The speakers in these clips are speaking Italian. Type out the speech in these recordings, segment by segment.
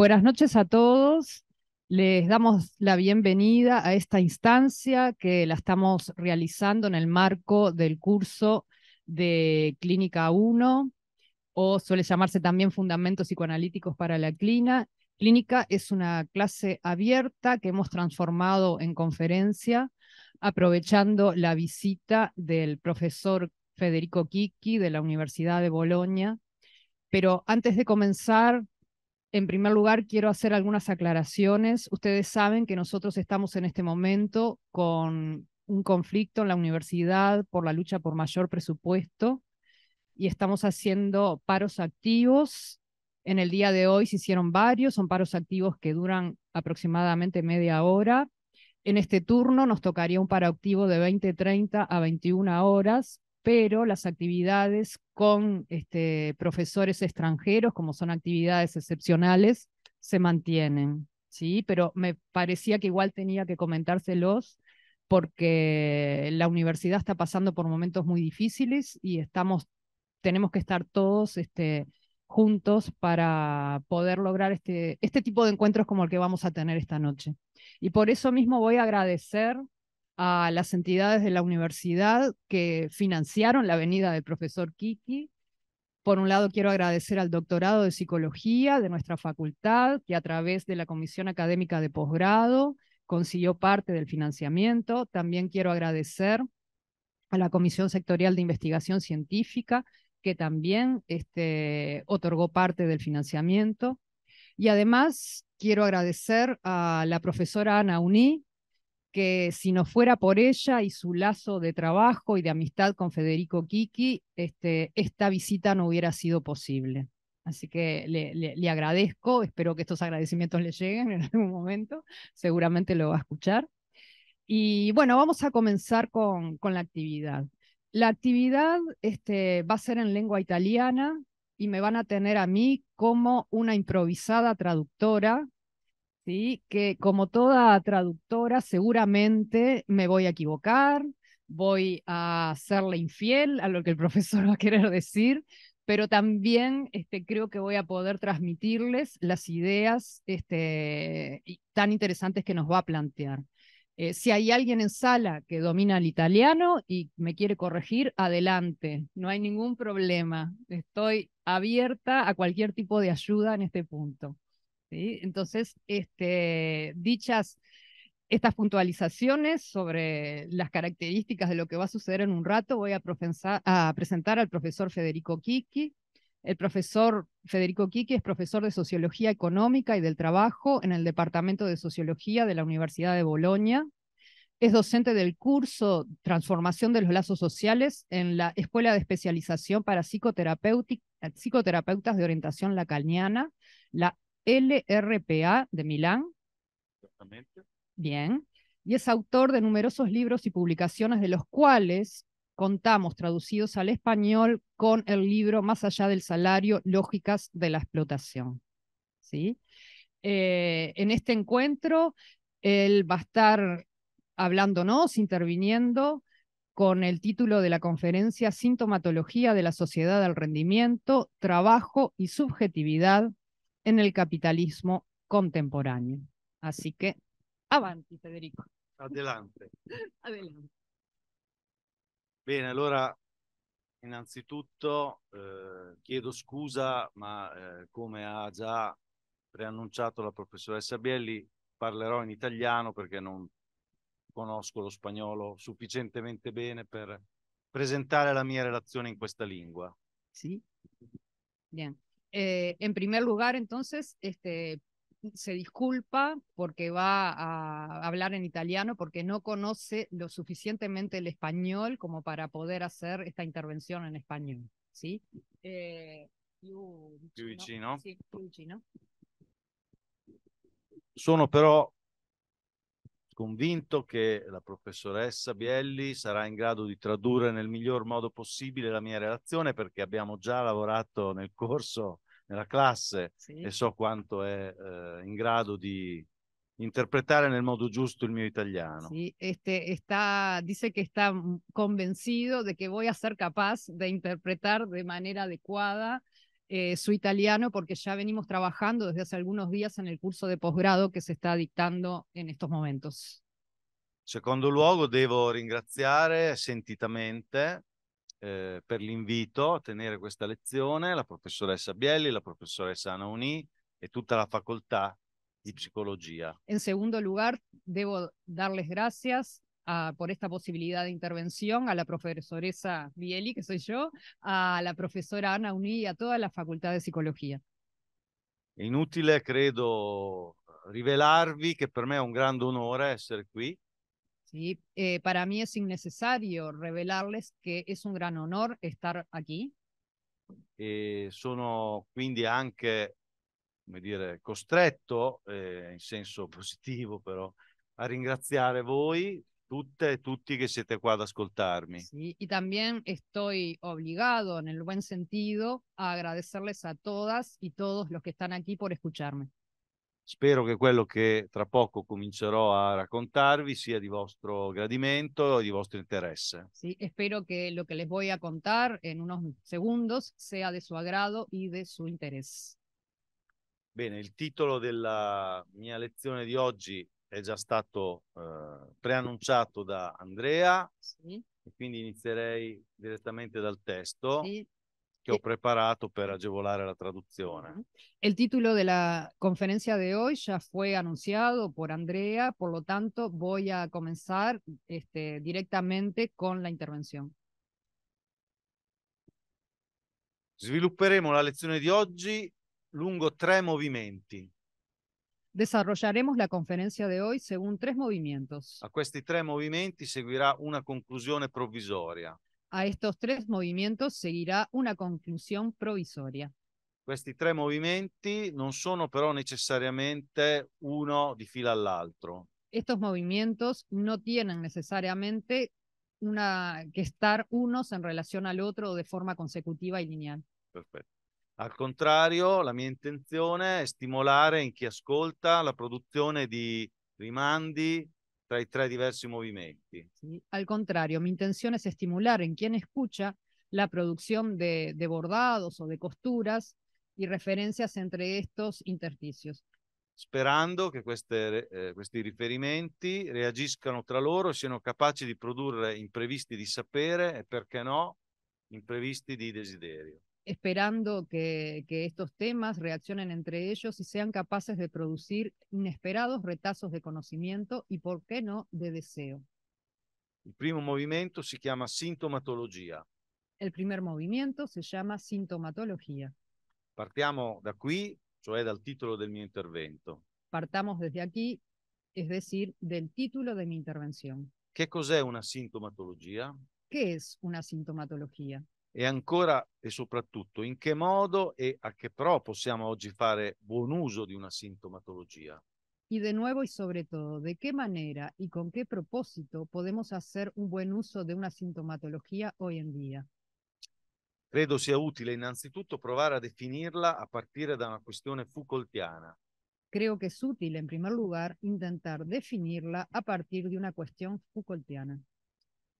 Buenas noches a todos. Les damos la bienvenida a esta instancia que la estamos realizando en el marco del curso de Clínica 1, o suele llamarse también Fundamentos Psicoanalíticos para la Clínica. Clínica es una clase abierta que hemos transformado en conferencia, aprovechando la visita del profesor Federico Kiki de la Universidad de Bolonia. Pero antes de comenzar, en primer lugar, quiero hacer algunas aclaraciones. Ustedes saben que nosotros estamos en este momento con un conflicto en la universidad por la lucha por mayor presupuesto y estamos haciendo paros activos. En el día de hoy se hicieron varios, son paros activos que duran aproximadamente media hora. En este turno nos tocaría un paro activo de 20.30 a 21 horas pero las actividades con este, profesores extranjeros, como son actividades excepcionales, se mantienen, ¿sí? Pero me parecía que igual tenía que comentárselos porque la universidad está pasando por momentos muy difíciles y estamos, tenemos que estar todos este, juntos para poder lograr este, este tipo de encuentros como el que vamos a tener esta noche. Y por eso mismo voy a agradecer a las entidades de la universidad que financiaron la venida del profesor Kiki. Por un lado, quiero agradecer al doctorado de psicología de nuestra facultad, que a través de la Comisión Académica de Posgrado consiguió parte del financiamiento. También quiero agradecer a la Comisión Sectorial de Investigación Científica, que también este, otorgó parte del financiamiento. Y además, quiero agradecer a la profesora Ana Uní, que si no fuera por ella y su lazo de trabajo y de amistad con Federico Kiki, este, esta visita no hubiera sido posible. Así que le, agradezco, espero que estos agradecimientos le lleguen en algún momento, seguramente lo va a escuchar. Y bueno, vamos a comenzar con, con la actividad. La actividad este, va a ser en lengua italiana y me van a tener a mí como una improvisada traductora que como toda traductora seguramente me voy a equivocar, voy a serle infiel a lo que el profesor va a querer decir, pero también este, creo que voy a poder transmitirles las ideas este, tan interesantes que nos va a plantear. Eh, si hay alguien en sala que domina el italiano y me quiere corregir, adelante, no hay ningún problema. Estoy abierta a cualquier tipo de ayuda en este punto. Entonces, este, dichas estas puntualizaciones sobre las características de lo que va a suceder en un rato voy a, presentar al profesor Federico Kiki. El profesor Federico Kiki es profesor de Sociología Económica y del Trabajo en el Departamento de Sociología de la Universidad de Bolonia. Es docente del curso Transformación de los Lazos Sociales en la Escuela de Especialización para Psicoterapeutas de Orientación Lacaniana, la LRPA de Milán. Exactamente. Bien. Y es autor de numerosos libros y publicaciones, de los cuales contamos, traducidos al español, con el libro Más allá del salario, Lógicas de la explotación. ¿Sí? Eh, en este encuentro, él va a estar hablándonos, interviniendo con el título de la conferencia Sintomatología de la sociedad del rendimiento, trabajo y subjetividad, en el capitalismo contemporáneo. Así que, avanti Federico. Adelante. Adelante. Bene, allora innanzitutto eh, chiedo scusa, ma eh, come ha già preannunciato la professoressa Bielli, parlerò in italiano perché non conosco lo spagnolo sufficientemente bene per presentare la mia relazione in questa lingua. Sì. Bien eh, en primer lugar, entonces, este, se disculpa porque va a hablar en italiano, porque no conoce lo suficientemente el español como para poder hacer esta intervención en español. ¿sí? Eh, Yuichi, no? Sì, Yuichi, no? Sono però convinto che la professoressa Bielli sarà in grado di tradurre nel miglior modo possibile la mia relazione perché abbiamo già lavorato nel corso nella classe sì. e so quanto è eh, in grado di interpretare nel modo giusto il mio italiano. Sì, este, está, dice che sta convencido di che voy a ser capaz de interpretar de manera adecuada eh, su italiano porque ya venimos trabajando desde hace algunos días en el curso de posgrado que se está dictando en estos momentos. Secondo luogo, devo ringraziare sentitamente eh, per l'invito a tenere questa lezione, la professoressa Bielli, la professoressa Ana Unì e tutta la facoltà di psicologia. In secondo luogo, devo darles grazie. uh, ah, por esta posibilidad de intervención a la profesoresa Bieli, que soy yo, a la profesora Ana Uní y a toda la Facultad de Psicología. È inutile, credo, rivelarvi che per me è un grande onore essere qui ¿sí? Eh, para mí es innecesario revelarles que es un gran honor estar aquí. E sono quindi anche, come dire, costretto, eh, in senso positivo però, a ringraziare voi tutte e tutti che siete qua ad ascoltarmi. Sí, y también estoy obligado, en el buen sentido, a agradecerles a todas y todos los que están aquí por escucharme. Spero che quello che tra poco comincerò a raccontarvi sia di vostro gradimento e di vostro interesse. Sì, spero che lo che les voy a contar en unos segundos sia de su agrado y de su interés. Bene, il titolo della mia lezione di oggi è già stato eh, preannunciato da Andrea, sì. e quindi inizierei direttamente dal testo. Sì che ho preparato per agevolare la traduzione. Il titolo della conferenza di oggi già fu annunciato anunciado por Andrea, por lo tanto voy a comenzar este, directamente con la intervención. Svilupperemo la lezione di oggi lungo tre movimenti. Desarrollaremos la conferencia de hoy según tres movimientos. A questi tre movimenti seguirà una conclusione provvisoria. a estos tres movimientos seguirá una conclusión provisoria. Questi tres movimenti non sono però necessariamente uno di fila all'altro. Estos movimientos no tienen necesariamente una, que estar unos en relación al otro de forma consecutiva y lineal. Perfecto. Al contrario, la mia intenzione è stimolare in chi ascolta la produzione di rimandi, tra i tre diversi movimenti. Sí. Al contrario, mi intención es estimular en quien escucha la producción de, de bordados o de costuras y referencias entre estos intersticios. sperando che queste, eh, questi riferimenti reagiscano tra loro, siano capaci di produrre imprevisti di sapere e perché no, imprevisti di desiderio. esperando que, que, estos temas reaccionen entre ellos y sean capaces de producir inesperados retazos de conocimiento y, por qué no, de deseo. El primer movimiento se llama sintomatología. El primer movimiento se llama sintomatología. Partiamo da qui, cioè dal titolo del mio intervento. Partamos desde aquí, es decir, del título de mi intervención. ¿Qué cos'è una sintomatología? ¿Qué es una sintomatología? e ancora e soprattutto in che modo e a che pro possiamo oggi fare buon uso di una sintomatologia? Y de nuevo y sobre todo, ¿de qué manera y con qué propósito podemos hacer un buen uso de una sintomatología hoy en día? Credo sia utile innanzitutto provare a definirla a partire da una questione Foucaultiana. Creo que es útil, en primer lugar, intentar definirla a partir de una cuestión Foucaultiana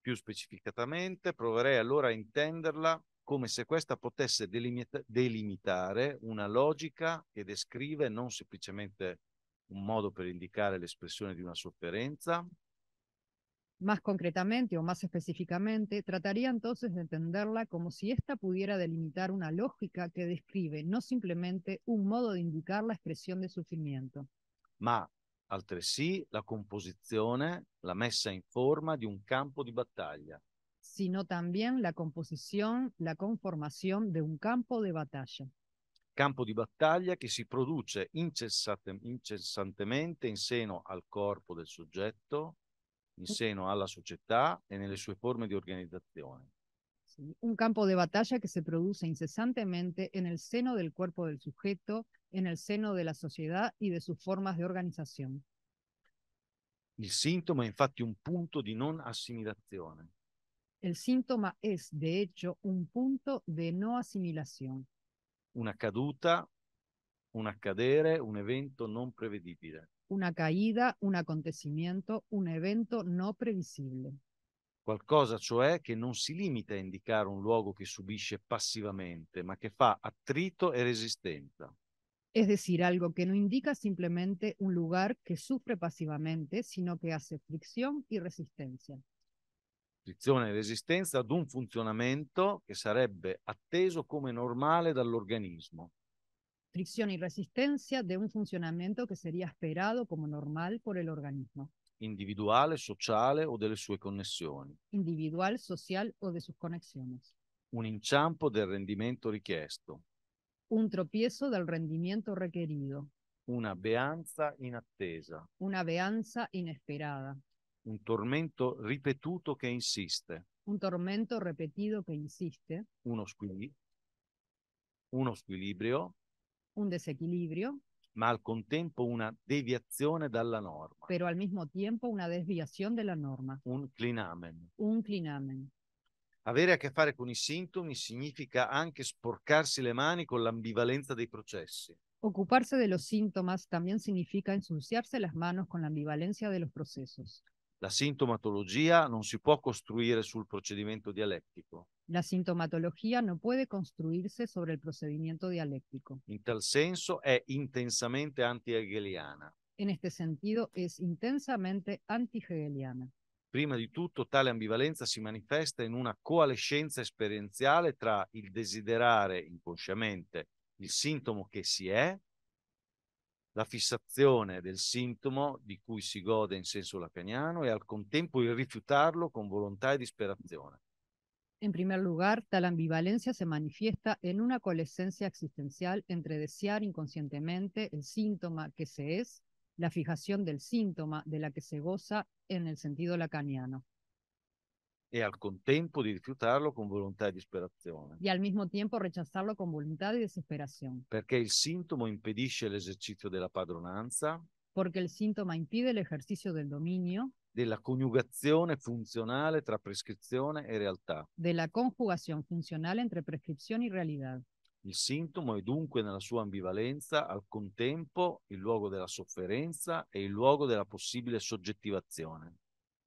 più specificatamente, proverei allora a intenderla come se questa potesse delimita- delimitare una logica che descrive non semplicemente un modo per indicare l'espressione di una sofferenza. Más concretamente o más específicamente, trataría entonces de entenderla como si ésta pudiera delimitar una lógica que describe no simplemente un modo de indicar la expresión de sufrimiento. Ma altresì la composizione, la messa in forma di un campo di battaglia. Sino también la composizione, la conformazione di un campo di battaglia. Campo di battaglia che si produce incessantemente in seno al corpo del soggetto, in seno alla società e nelle sue forme di organizzazione. un campo de batalla que se produce incesantemente en el seno del cuerpo del sujeto, en el seno de la sociedad y de sus formas de organización. El síntoma es, un punto El síntoma es, de hecho, un punto de no asimilación. Una caduta, un accadere, un evento no previsible. Una caída, un acontecimiento, un evento no previsible. qualcosa cioè che non si limita a indicare un luogo che subisce passivamente, ma che fa attrito e resistenza. Es decir, algo que no indica simplemente un lugar que sufre pasivamente, sino que hace fricción y resistencia. Frizione e resistenza ad un funzionamento che sarebbe atteso come normale dall'organismo. Fricción y resistencia de un funcionamiento que sería esperado como normal por el organismo individuale, sociale o delle sue connessioni. Individual, social o de sus conexiones. Un inciampo del rendimento richiesto. Un tropiezo del rendimento requerito. Una beanza inattesa. Una beanza inesperada. Un tormento ripetuto che insiste. Un tormento ripetuto che insiste. Uno, squil- uno squilibrio. Un desequilibrio. ma al contempo una deviazione dalla norma. Pero al mismo tiempo una desviación de la norma. Un clinamen. Un clinamen. Avere a che fare con i sintomi significa anche sporcarsi le mani con l'ambivalenza dei processi. Ocuparse de los síntomas también significa ensuciarse las manos con la ambivalencia de los procesos. La sintomatologia non si può costruire sul procedimento dialettico. La sintomatologia non può costruirsi sobre il procedimento dialettico. In tal senso è intensamente anti-hegeliana. En este sentido es intensamente anti-hegeliana. Prima di tutto tale ambivalenza si manifesta in una coalescenza esperienziale tra il desiderare inconsciamente il sintomo che si è la fissazione del sintomo di cui si gode in senso lacaniano e al contempo il rifiutarlo con volontà e disperazione. En primer lugar, tal ambivalencia se manifiesta en una coalescencia existencial entre desear inconscientemente el síntoma que se es, la fijación del síntoma de la que se goza en el sentido lacaniano, e al contempo di rifiutarlo con volontà e disperazione. E al mismo tiempo rechazarlo con volontà e disperazione. Perché il sintomo impedisce l'esercizio della padronanza. Perché il síntoma impide l'esercizio del dominio. Della coniugazione funzionale tra prescrizione e realtà. Della conjugazione funzionale tra prescrizione e realtà. Il sintomo è dunque nella sua ambivalenza al contempo il luogo della sofferenza e il luogo della possibile soggettivazione.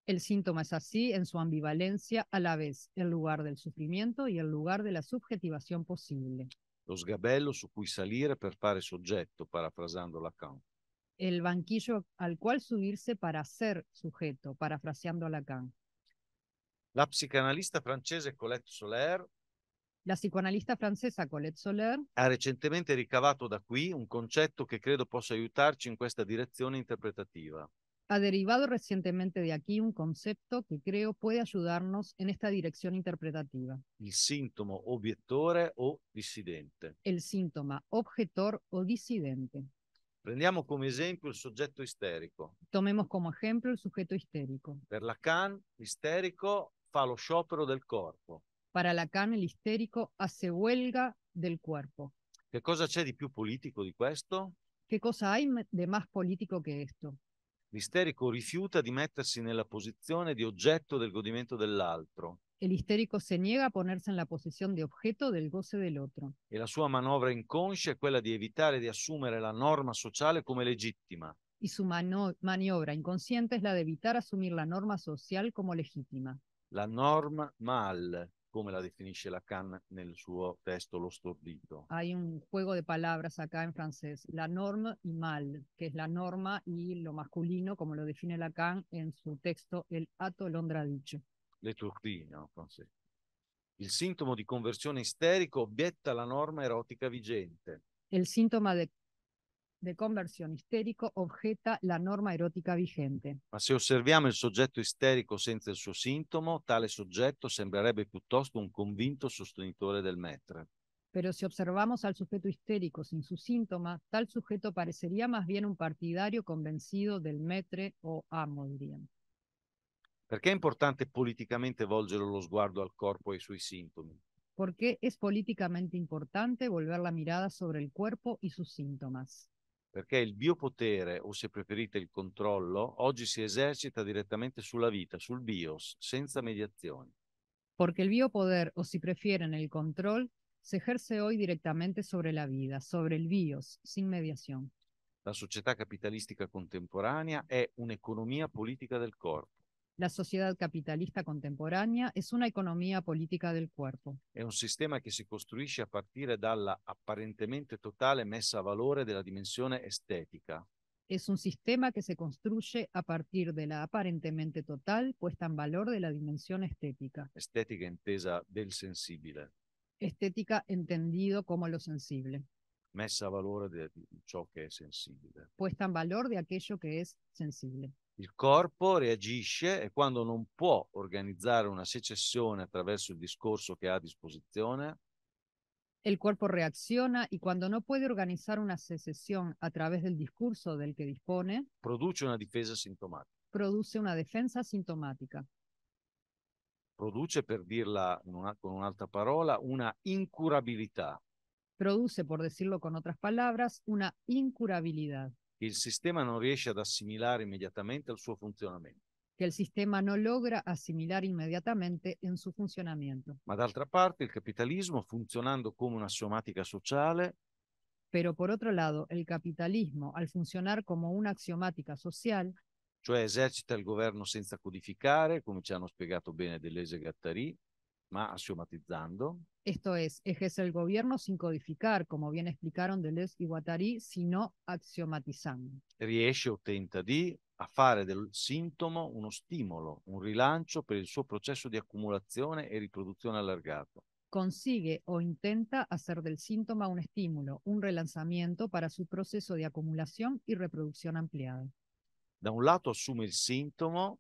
El síntoma es así en su ambivalencia, a la vez el lugar del sufrimiento y el lugar de la subjetivación posible. Lo sgabello su cui salire per fare soggetto, parafrasando Lacan. El banquillo al cual subirse para ser sujeto, parafraseando Lacan. La psicanalista francese Colette Soler la psicoanalista francesa Colette Soler ha recentemente ricavato da qui un concetto che credo possa aiutarci in questa direzione interpretativa. ha derivado recientemente de aquí un concepto que creo puede ayudarnos en esta dirección interpretativa. El síntoma objettore o disidente. El síntoma objetor o disidente. Prendiamo come esempio il soggetto isterico. Tomemos como ejemplo el sujeto histérico. Per Lacan, l'isterico fa lo sciopero del corpo. Para Lacan, el histérico hace huelga del cuerpo. cosa c'è di più politico di questo? ¿Qué cosa hay de más político que esto? L'isterico rifiuta di mettersi nella posizione di oggetto del godimento dell'altro. El histérico se niega a ponerse en la posición de objeto del goce del otro. E la sua manovra inconscia è quella di evitare di assumere la norma sociale come legittima. Y su mano maniobra inconsciente es la de evitar asumir la norma social como legítima. La norma mal, come la definisce Lacan nel suo testo Lo stordito. Hay un juego di parole acá in francese, la norma y mal, che è la norma y lo masculino, come lo define Lacan en suo testo El atolondradicho. Londra Dice. in francese. Il sintomo di conversione isterico obietta la norma erotica vigente. Il sintomo di de conversión histérico objeta la norma erótica vigente. Ma se osserviamo il soggetto isterico senza il suo sintomo, tale soggetto sembrerebbe piuttosto un convinto sostenitore del metre. Pero si observamos al sujeto histérico sin su síntoma, tal sujeto parecería más bien un partidario convencido del metre o amo, dirían. qué es importante políticamente volgere lo sguardo al cuerpo y sus síntomas? sintomi? qué es políticamente importante volver la mirada sobre el cuerpo y sus síntomas? perché il biopotere, o se preferite il controllo, oggi si esercita direttamente sulla vita, sul bios, senza mediazioni. Perché il biopoder, o si prefieren el controllo, si ejerce oggi direttamente sulla vita, sul bios, sin mediación. La società capitalistica contemporanea è un'economia politica del corpo. la sociedad capitalista contemporánea es una economía política del cuerpo. Es un sistema que se construye a partir de la aparentemente total messa a de la dimensión estética. Es un sistema que se construye a partir de la aparentemente total puesta en valor de la dimensión estética. Estética intesa del sensible. Estética entendido como lo sensible, messa a valore de- di ciò che è puesta en valor de aquello que es sensible. Il corpo reagisce e quando non può organizzare una secessione attraverso il discorso che ha a disposizione, Il corpo reacciona e quando non può organizzare una secessione attraverso il discorso del che dispone, produce una difesa sintomatica. Produce una difesa sintomatica. Produce, per dirla una, con un'altra parola, una incurabilità. Produce, por decirlo con otras palabras, una incurabilidad che il sistema non riesce ad assimilare immediatamente al suo funzionamento. Que el sistema no logra asimilar inmediatamente en su funcionamiento. Ma d'altra parte il capitalismo, funzionando come una somatica sociale, Pero por otro lado, el capitalismo, al funcionar como una axiomática social, cioè esercita il governo senza codificare, come ci hanno spiegato bene Deleuze e Gattari, ma Esto es, ejerce el gobierno sin codificar, como bien explicaron Deleuze y Guattari, sino axiomatizando. Riesce o tenta di a fare del sintomo uno stimolo, un rilancio per il suo processo di accumulazione e riproduzione allargato. Consigue o intenta hacer del síntoma un estímulo, un relanzamiento para su proceso de acumulación y reproducción ampliada. Da un lato assume il sintomo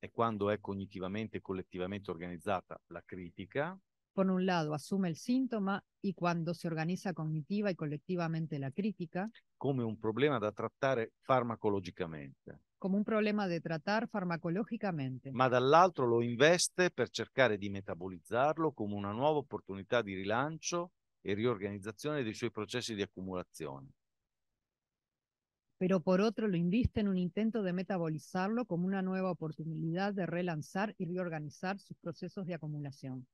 è quando è cognitivamente e collettivamente organizzata la critica. Por un lado, asume el síntoma y cuando se organiza cognitiva y colectivamente la crítica. Come un problema da trattare farmacologicamente. Come un problema da trattare farmacologicamente. Ma dall'altro lo investe per cercare di metabolizzarlo come una nuova opportunità di rilancio e riorganizzazione dei suoi processi di accumulazione. pero por otro lo inviste en un intento de metabolizarlo como una nueva oportunidad de relanzar y reorganizar sus procesos de acumulación.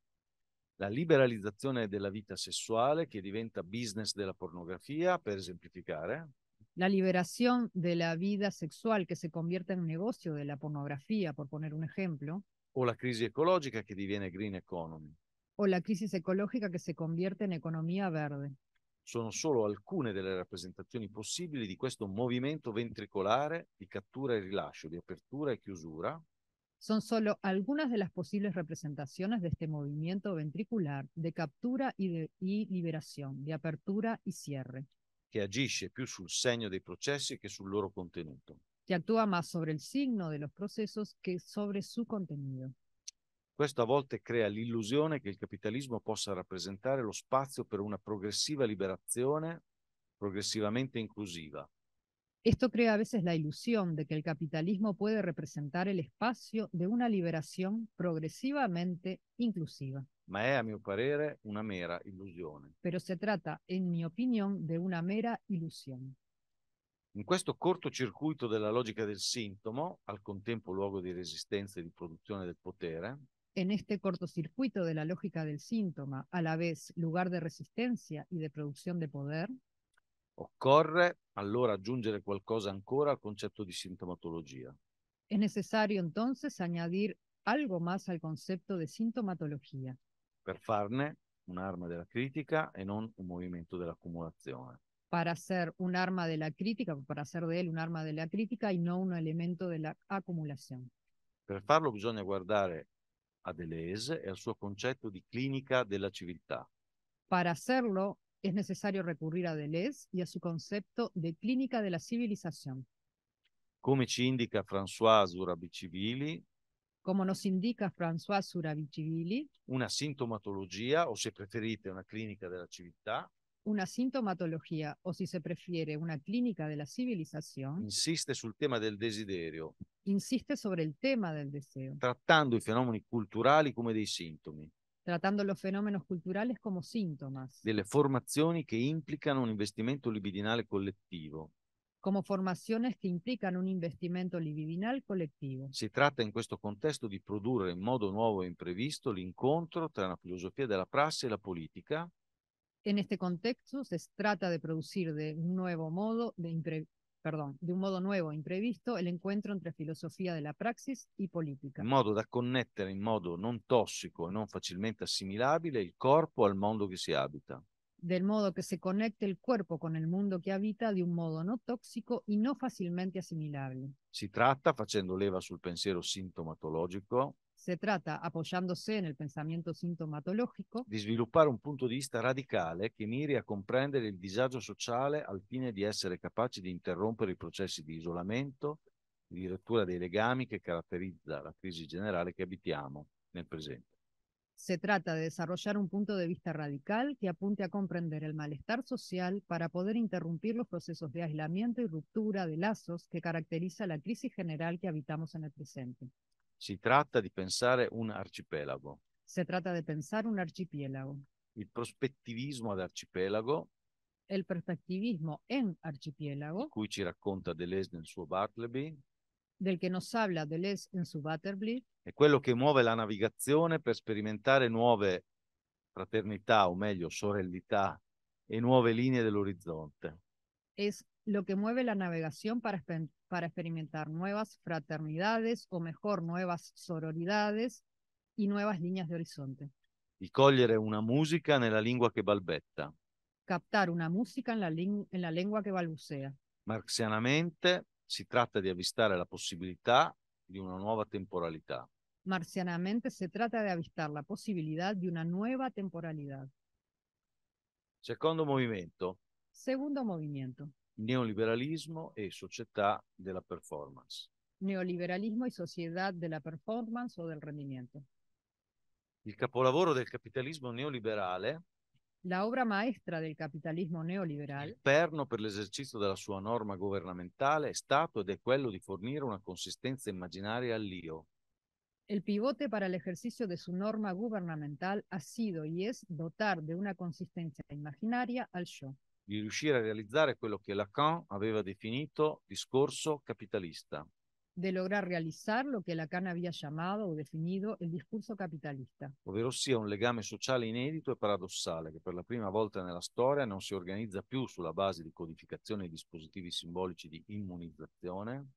La de la vida sexual que diventa business della pornografia, per esemplificare. La liberación de la vida sexual que se convierte en un negocio de la pornografía, por poner un ejemplo. O la crisis ecológica que diviene green economy. O la crisis ecológica que se convierte en economía verde. sono solo alcune delle rappresentazioni possibili di questo movimento ventricolare di cattura e rilascio, di apertura e chiusura. Sono solo alcune delle possibili rappresentazioni di questo movimento ventricolare di cattura e liberazione, di apertura e cierre. Che agisce più sul segno dei processi che sul loro contenuto. Che attua più sobre el signo dei processi che que sobre su contenido. Questo a volte crea l'illusione che il capitalismo possa rappresentare lo spazio per una progressiva liberazione, progressivamente inclusiva. Esto crea a veces la ilusión de que el capitalismo puede representar el espacio de una liberación progresivamente inclusiva. Ma è, a mio parere, una mera illusione. Pero se trata, en mi opinión, de una mera ilusión. In questo cortocircuito della logica del sintomo, al contempo luogo di resistenza e di produzione del potere, en este cortocircuito de la lógica del síntoma, a la vez lugar de resistencia y de producción de poder Occorre allora aggiungere qualcosa ancora al concetto di sintomatologia. Es necesario entonces añadir algo más al concepto de sintomatología. Per farne de della critica e non un la acumulación. Para hacer un arma de la crítica, para hacer de él un arma de la crítica y no un elemento de la acumulación. Per farlo bisogna guardare a Deleuze e al suo concetto di clinica della civiltà. Per farlo è necessario recurrir a Deleuze e a suo concetto di clinica della civilizzazione. Come ci indica François Surabicivili, come nos indica François Surabicivili, una sintomatologia, o se preferite una clinica della civiltà, una sintomatologia o se si prefiere una clinica della civilizzazione insiste sul tema del desiderio, insiste sobre el tema del deseo, trattando i fenomeni culturali come dei sintomi, trattando los fenómenos culturales como síntomas, delle formazioni che implicano un investimento libidinale collettivo. como formaciones que implican un investimento libidinal colectivo. Si tratta in questo contesto di produrre in modo nuovo e imprevisto l'incontro tra la filosofia della prassi e la politica, en este contexto se trata de producir de un nuevo modo, de un modo nuevo e imprevisto, el encuentro entre filosofía de la praxis y política. In modo da connettere in modo non tossico e non facilmente assimilabile il corpo al mondo che si abita. Del modo que se conecte el cuerpo con el mundo que habita de un modo no tóxico y no fácilmente asimilable. Si trata, facendo leva sul pensiero sintomatológico, se trata apoyándose en el pensamiento sintomatológico, de sviluppare un punto de vista radicale que mire a comprender el disagio social al fine di essere capaci di interrompere i processi di isolamento, di rottura dei legami que caracteriza la crisis general que habitamos en el presente. Se trata de desarrollar un punto de vista radical que apunte a comprender el malestar social para poder interrumpir los procesos de aislamiento y ruptura de lazos que caracteriza la crisis general que habitamos en el presente. Si tratta di pensare un arcipelago. Se trata de pensar un archipiélago. Il prospettivismo ad arcipelago, El perspectivismo en archipiélago, cui ci racconta Deleuze nel suo Bartleby, del que nos habla Deleuze en su Butterbliss, è quello che muove la navigazione per sperimentare nuove fraternità, o meglio sorellità, e nuove linee dell'orizzonte. È lo che muove la navigazione per sperimentare para experimentar nuevas fraternidades o mejor nuevas sororidades y nuevas líneas de horizonte. Y cogliere una música en la lengua que balbetta. Captar una música en la, en la lengua que balbucea. Marxianamente se trata de avistar la posibilidad de una nueva temporalidad. Marcianamente se trata de avistar la posibilidad de una nueva temporalidad. Segundo movimiento. Segundo movimiento. neoliberalismo e società della performance. Neoliberalismo e società della performance o del rendimento. Il capolavoro del capitalismo neoliberale. La obra maestra del capitalismo neoliberale. Il perno per l'esercizio della sua norma governamentale è stato ed è quello di fornire una consistenza immaginaria all'io. El pivote para el ejercicio de su norma gubernamental ha sido y es dotar de una consistencia imaginaria al yo di riuscire a realizzare quello che Lacan aveva definito discorso capitalista. De lograr realizar lo que Lacan había llamado o definido el discurso capitalista. Ovvero sia un legame sociale inedito e paradossale che per la prima volta nella storia non si organizza più sulla base di codificazioni e dispositivi simbolici di immunizzazione,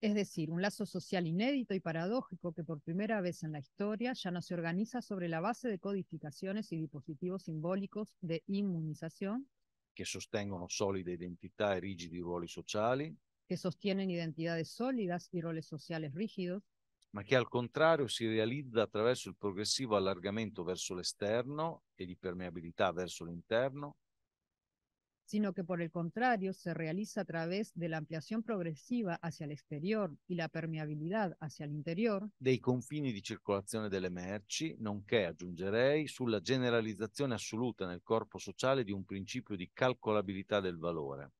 es decir, un lazo social inédito y paradójico que por primera vez en la historia ya no se organiza sobre la base de codificaciones y dispositivos simbólicos de inmunización, que sostengono sólidas identidades y rígidos roles sociales que sostienen identidades sólidas y roles sociales rígidos, pero que al contrario se realiza a través del progresivo allargamento verso externo e di permeabilidad verso interno. sino que por el contrario se realiza a través de la ampliación progresiva hacia el exterior y la permeabilidad hacia el interior dei confini di circolazione delle merci, nonché, aggiungerei, sulla generalizzazione assoluta nel corpo sociale di un principio di calcolabilità del valore.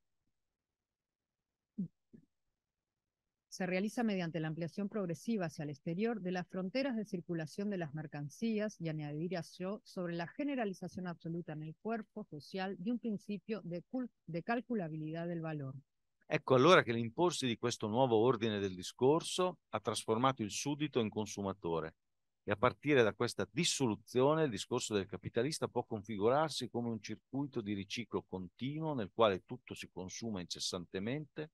se realiza mediante la ampliación progresiva hacia el exterior de las fronteras de circulación de las mercancías y a yo sobre la generalización absoluta en el cuerpo social de un principio de, de calculabilidad del valor. Ecco allora che l'imporsi di questo nuovo ordine del discorso ha trasformato il suddito in consumatore e a partire da questa dissoluzione il discorso del capitalista può configurarsi come un circuito di riciclo continuo nel quale tutto si consuma incessantemente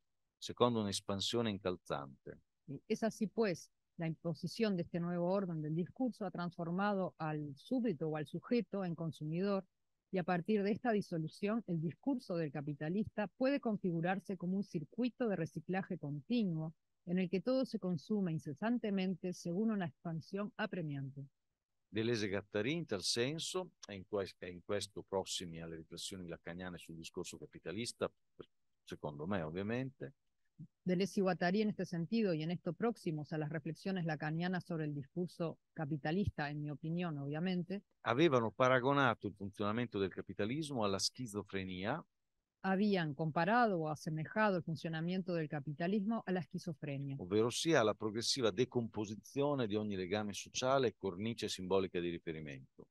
una expansión incalzante. Eh, es así pues, la imposición de este nuevo orden del discurso ha transformado al súbdito o al sujeto en consumidor y a partir de esta disolución el discurso del capitalista puede configurarse como un circuito de reciclaje continuo en el que todo se consume incesantemente según una expansión apremiante. Deleuze Gattari tal senso, e in, in questo prossimi alle riflessioni lacaniane capitalista, secondo me obviamente. De y Guattari en este sentido y en esto próximos a las reflexiones lacanianas sobre el discurso capitalista, en mi opinión obviamente habían paragonato el funcionamiento del capitalismo a la schizofrenia habían comparado o asemejado el funcionamiento del capitalismo a la esquizofrenia. Ovvero sia la progresiva decomposición de ogni legame social, y e cornice simbólica de riferimento.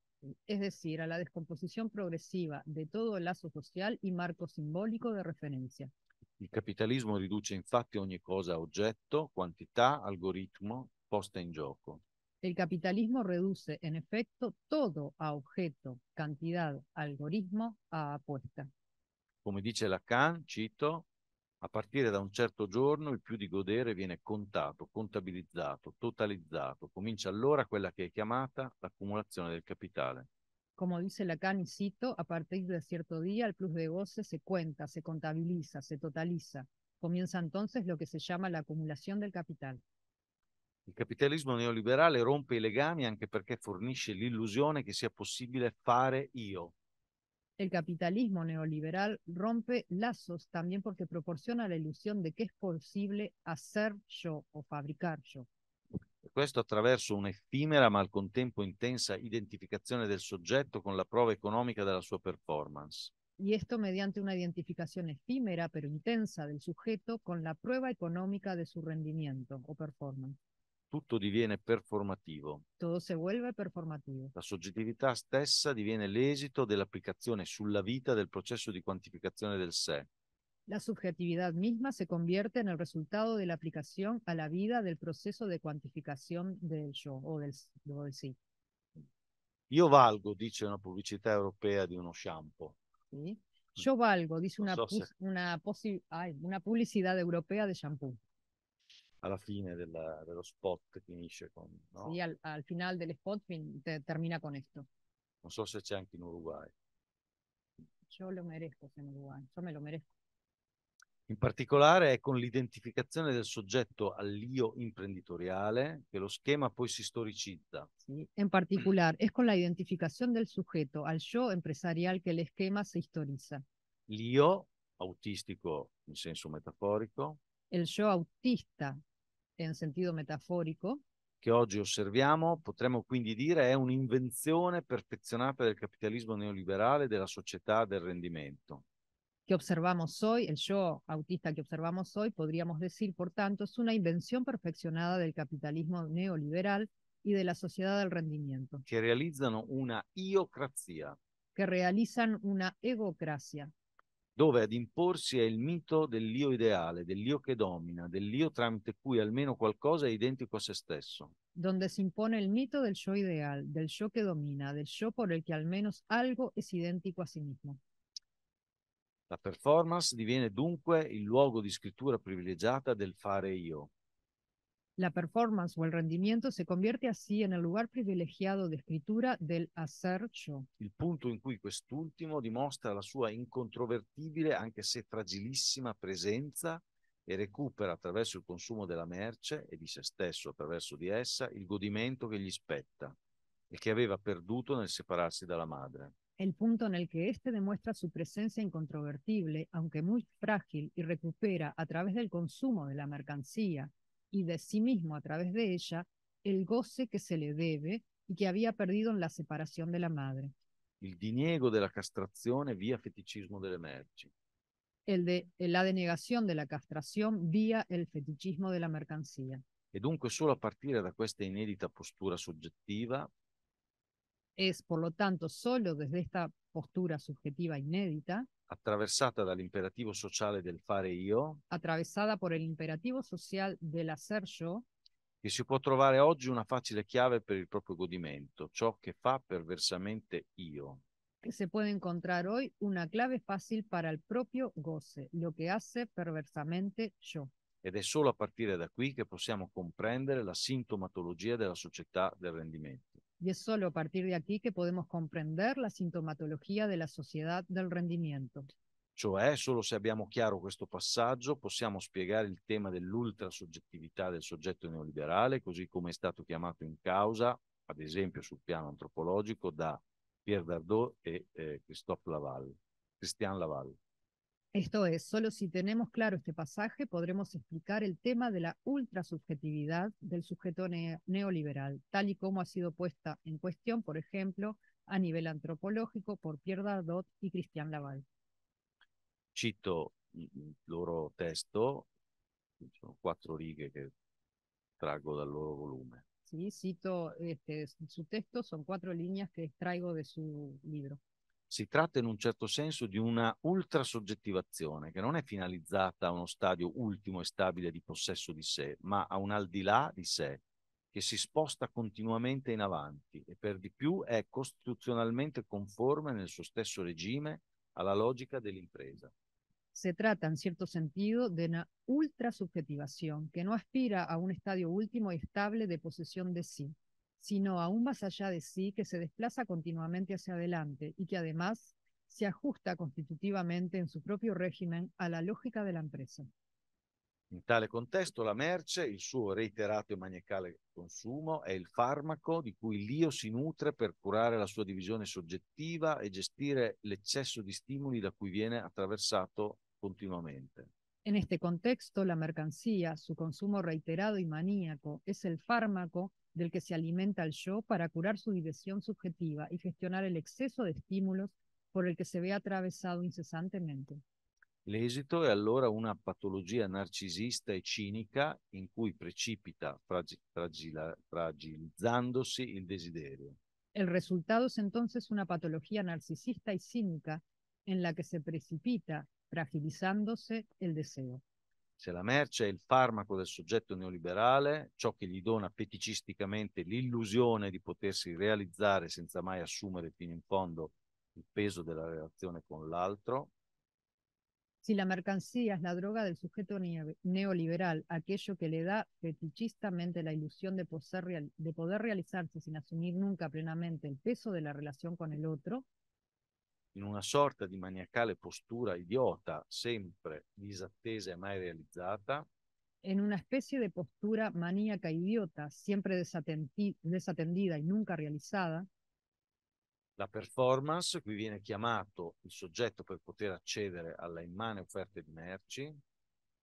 Es decir, a la descomposición progresiva de todo el lazo social y marco simbólico de referencia. Il capitalismo riduce infatti ogni cosa a oggetto, quantità, algoritmo, posta in gioco. Il capitalismo riduce in effetto tutto a oggetto, quantità, algoritmo, a posta. Come dice Lacan, cito, a partire da un certo giorno il più di godere viene contato, contabilizzato, totalizzato. Comincia allora quella che è chiamata l'accumulazione del capitale. como dice Lacan y cito, a partir de cierto día el plus de goce se cuenta, se contabiliza, se totaliza. Comienza entonces lo que se llama la acumulación del capital. El capitalismo neoliberal rompe i porque anche la ilusión l'illusione que sia posible fare yo. El capitalismo neoliberal rompe lazos también porque proporciona la ilusión de que es posible hacer yo o fabricar yo. questo attraverso un'effimera ma al contempo intensa identificazione del soggetto con la prova economica della sua performance. y esto mediante una identificación efímera pero intensa del sujeto con la prueba económica de su rendimiento o performance. Tutto diviene performativo. Todo se vuelve performativo. La soggettività stessa diviene l'esito dell'applicazione sulla vita del processo di quantificazione del sé. La subjetividad misma se convierte en el resultado de la aplicación a la vida del proceso de cuantificación del yo o del, sí. Yo valgo, dice una publicidad europea de uno shampoo. Yo valgo, dice una, una, una publicidad europea de shampoo. la fine de dello spot finisce con... No? Sí, al, final del spot termina con esto. No sé si hay Uruguay. Yo lo merezco en Uruguay, yo me lo merezco. In particolare è con l'identificazione del soggetto all'io imprenditoriale che lo schema poi si storicizza. Sí, en particular es con l'identificazione del soggetto al io empresarial che lo schema si storizza. L'io autistico in senso metaforico. Il io autista in senso metaforico. Che oggi osserviamo, potremmo quindi dire, è un'invenzione perfezionata del capitalismo neoliberale della società del rendimento. que observamos hoy, el yo autista que observamos hoy, podríamos decir, por tanto, es una invención perfeccionada del capitalismo neoliberal y de la sociedad del rendimiento. Que realizan una iocrazia. Que realizan una egocracia. Dove ad imporsi è il mito dell'io ideale, dell'io che domina, dell'io tramite cui almeno qualcosa è identico a se stesso. Donde se impone el mito del yo ideal, del yo que domina, del yo por el que al menos algo es idéntico a sí mismo. La performance diviene dunque il luogo di scrittura privilegiata del fare io. La performance o el rendimiento se convierte así en el lugar privilegiado de escritura del hacer yo. Il punto in cui quest'ultimo dimostra la sua incontrovertibile, anche se fragilissima, presenza e recupera attraverso il consumo della merce e di se stesso attraverso di essa il godimento che gli spetta e che aveva perduto nel separarsi dalla madre. el punto en el que éste demuestra su presencia incontrovertible, aunque muy frágil, y recupera a través del consumo de la mercancía y de sí mismo a través de ella el goce que se le debe y que había perdido en la separación de la madre. El diniego de la castración vía fetichismo de merci. El la denegación de la castración vía el fetichismo de la mercancía. Y e dunque solo a partir de esta inédita postura soggettiva es, por lo tanto, solo desde esta postura subjetiva inédita, attraversata dall'imperativo sociale del fare io, atravesada por el imperativo social del hacer yo, che si può trovare oggi una facile chiave per il proprio godimento, ciò che fa perversamente io. Que se puede encontrar hoy una clave fácil para el propio goce, lo que hace perversamente yo. Ed è solo a partire da qui che possiamo comprendere la sintomatologia della società del rendimento y es solo a partir de aquí que podemos comprender la sintomatología de la sociedad del rendimento. Cioè, solo se abbiamo chiaro questo passaggio possiamo spiegare il tema dell'ultrasoggettività del soggetto neoliberale, così come è stato chiamato in causa, ad esempio sul piano antropologico, da Pierre Dardot e eh, Christophe Laval, Christian Laval. Esto es, solo si tenemos claro este pasaje podremos explicar el tema de la ultrasubjetividad del sujeto neoliberal, tal y como ha sido puesta en cuestión, por ejemplo, a nivel antropológico por Pierre Dardot y Cristian Laval. Cito su texto, son cuatro líneas que extraigo de su libro. si tratta in un certo senso di una ultrasoggettivazione che non è finalizzata a uno stadio ultimo e stabile di possesso di sé, ma a un al di là di sé che si sposta continuamente in avanti e per di più è costituzionalmente conforme nel suo stesso regime alla logica dell'impresa. Se tratta in certo senso di una ultrasoggettivazione che non aspira a un estadio último y estable de posesión de sí, sino aún más allá de sí, que se desplaza continuamente hacia adelante y que además se ajusta constitutivamente en su propio régimen a la lógica de la empresa. En tale contexto, la merce, il suo reiterato e maniacale consumo, è il farmaco di cui l'io si nutre per curare la sua divisione soggettiva e gestire l'eccesso di stimoli da cui viene attraversato continuamente. En este contexto, la mercancía, su consumo reiterado y maníaco, es el fármaco del que se alimenta el yo para curar su diversión subjetiva y gestionar el exceso de estímulos por el que se ve atravesado incesantemente. El resultado es entonces una patología narcisista y cínica en la que se precipita, fragilizándose el deseo. Se la merce è il farmaco del soggetto neoliberale, ciò che gli dona feticisticamente l'illusione di potersi realizzare senza mai assumere fino in fondo il peso della relazione con l'altro. Se la mercancía è la droga del soggetto neoliberale, aquello che le dà fetichistamente la ilusión de, poder, real, de poder nunca plenamente il peso della relazione con l'altro, in una sorta di maniacale postura idiota, sempre disattesa e mai realizzata. In una specie di postura maniaca idiota, sempre desatendida e nunca realizzata? La performance, qui viene chiamato il soggetto per poter accedere alla immane offerta di merci.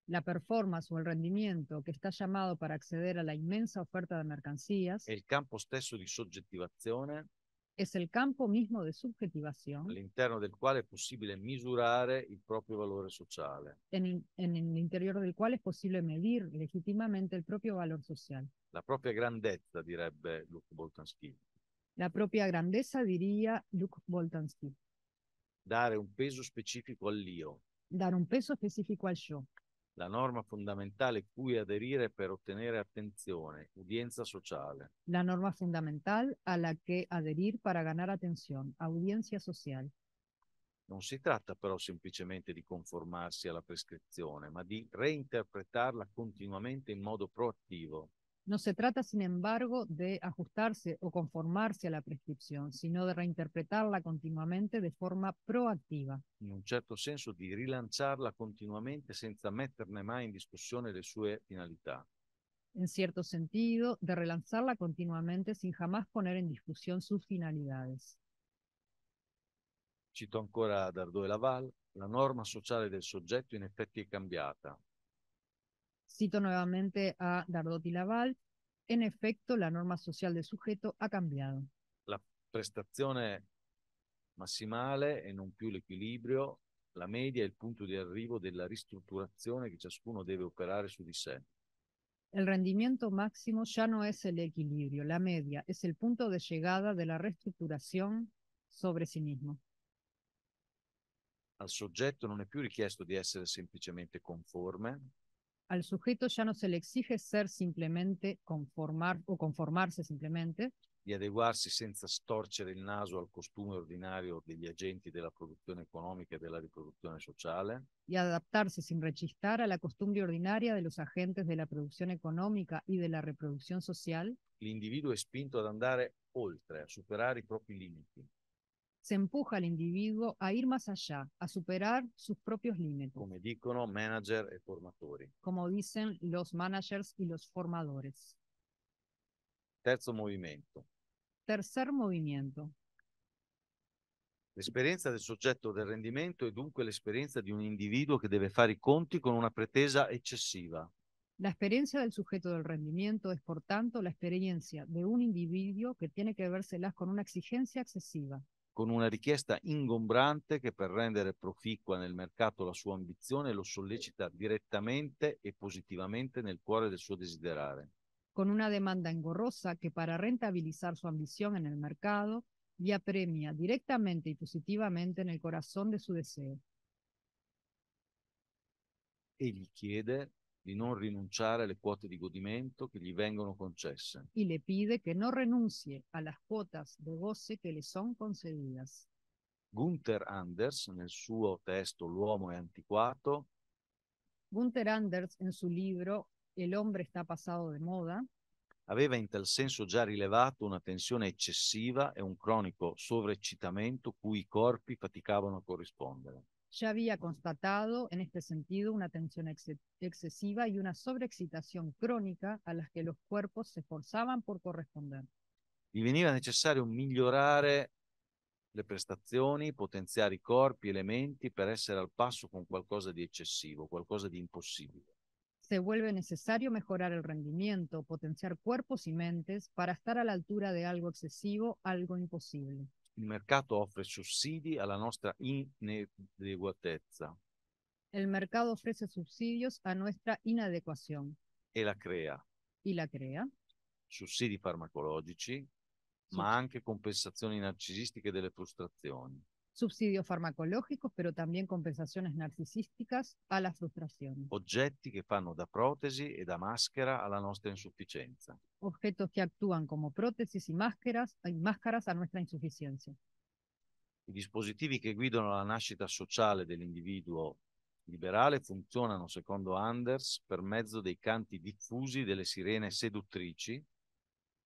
La performance o il rendimento che sta chiamato per accedere alla immensa offerta di de mercancías. E il campo stesso di soggettivazione es el campo mismo de subjetivación all'interno del quale è possibile misurare il proprio valore sociale. en, el interior del cual es posible medir legítimamente el propio valor social. La propria grandezza, direbbe Luke Boltanski. La propia grandeza, diría Luke Boltanski, Dare un peso specifico all'io, dar un peso específico al yo, la norma fondamentale cui aderire per ottenere attenzione, udienza sociale. La norma fondamentale alla la que adherir para ganar atención, audiencia social. Non si tratta però semplicemente di conformarsi alla prescrizione, ma di reinterpretarla continuamente in modo proattivo. No se trata, sin embargo, de ajustarse o conformarse a la prescripción, sino de reinterpretarla continuamente de forma proactiva. En un cierto senso de rilanciarla continuamente senza metterne mai in discussione le sue finalità. En cierto sentido, de relanzarla continuamente sin jamás poner en discusión sus finalidades. Cito ancora Dardot e Laval, la norma sociale del soggetto en efecto es cambiata, Cito nuevamente a Dardotti Laval, en efecto la norma social del sujeto ha cambiado. La prestazione massimale e non più l'equilibrio, la media è il punto di arrivo della ristrutturazione che ciascuno deve operare su di sé. El rendimiento máximo ya no es el equilibrio, la media es el punto de llegada de la reestructuración sobre sí mismo. Al soggetto non è più richiesto di essere semplicemente conforme, al sujeto ya no se le exige ser simplemente conformar o conformarse simplemente, y adeguarsi sin storcere el naso al costume ordinario de la producción económica y e de la reproducción social Y adaptarse sin rechistar a la costumbre ordinaria de los agentes de la producción económica y de la reproducción social. L'individuo è spinto ad andare oltre, a superare i propri limiti se empuja al individuo a ir más allá, a superar sus propios límites. Como manager e Como dicen los managers y los formadores. Terzo movimiento. Tercer movimiento. L'esperienza del soggetto del rendimento è dunque l'esperienza di un individuo che deve fare i conti con una pretesa eccessiva. La experiencia del sujeto del rendimiento es, por tanto, la experiencia de un individuo que tiene que verselas con una exigencia excesiva. con una richiesta ingombrante che per rendere proficua nel mercato la sua ambizione lo sollecita direttamente e positivamente nel cuore del suo desiderare. Con una domanda ingorrosa che per rentabilizzare sua ambizione nel mercato mercado le apremia directamente y positivamente nel el corazón de su deseo. E gli chiede di non rinunciare alle quote di godimento che gli vengono concesse. Y le pide que no renuncie a las cuotas goce que le son concedidas. Gunther Anders, nel suo testo L'uomo è antiquato, Gunther Anders, en su libro El hombre está pasado de moda, aveva in tal senso già rilevato una tensione eccessiva e un cronico sovraeccitamento cui i corpi faticavano a corrispondere. ya había constatado en este sentido una tensión excesiva y una sobreexcitación crónica a las que los cuerpos se esforzaban por corresponder. Y veniva necesario mejorar le prestazioni, potenziare i corpi, elementi per essere al passo con qualcosa di eccessivo, qualcosa di impossibile. Se vuelve necesario mejorar el rendimiento, potenciar cuerpos y mentes para estar a la altura de algo excesivo, algo imposible. il mercato offre sussidi alla nostra inadeguatezza. El mercado ofrece subsidios a nuestra inadecuación. E la crea. Y la crea. Sussidi farmacologici, ma anche compensazioni narcisistiche delle frustrazioni subsidios farmacológicos, pero también compensaciones narcisísticas a la frustración. Oggetti che fanno da protesi e da maschera alla nostra insufficienza. Objetos que actúan como prótesis y máscaras, y máscaras a nuestra insuficiencia. I dispositivi che guidano la nascita sociale dell'individuo liberale funzionano, secondo Anders, per mezzo dei canti diffusi delle sirene seduttrici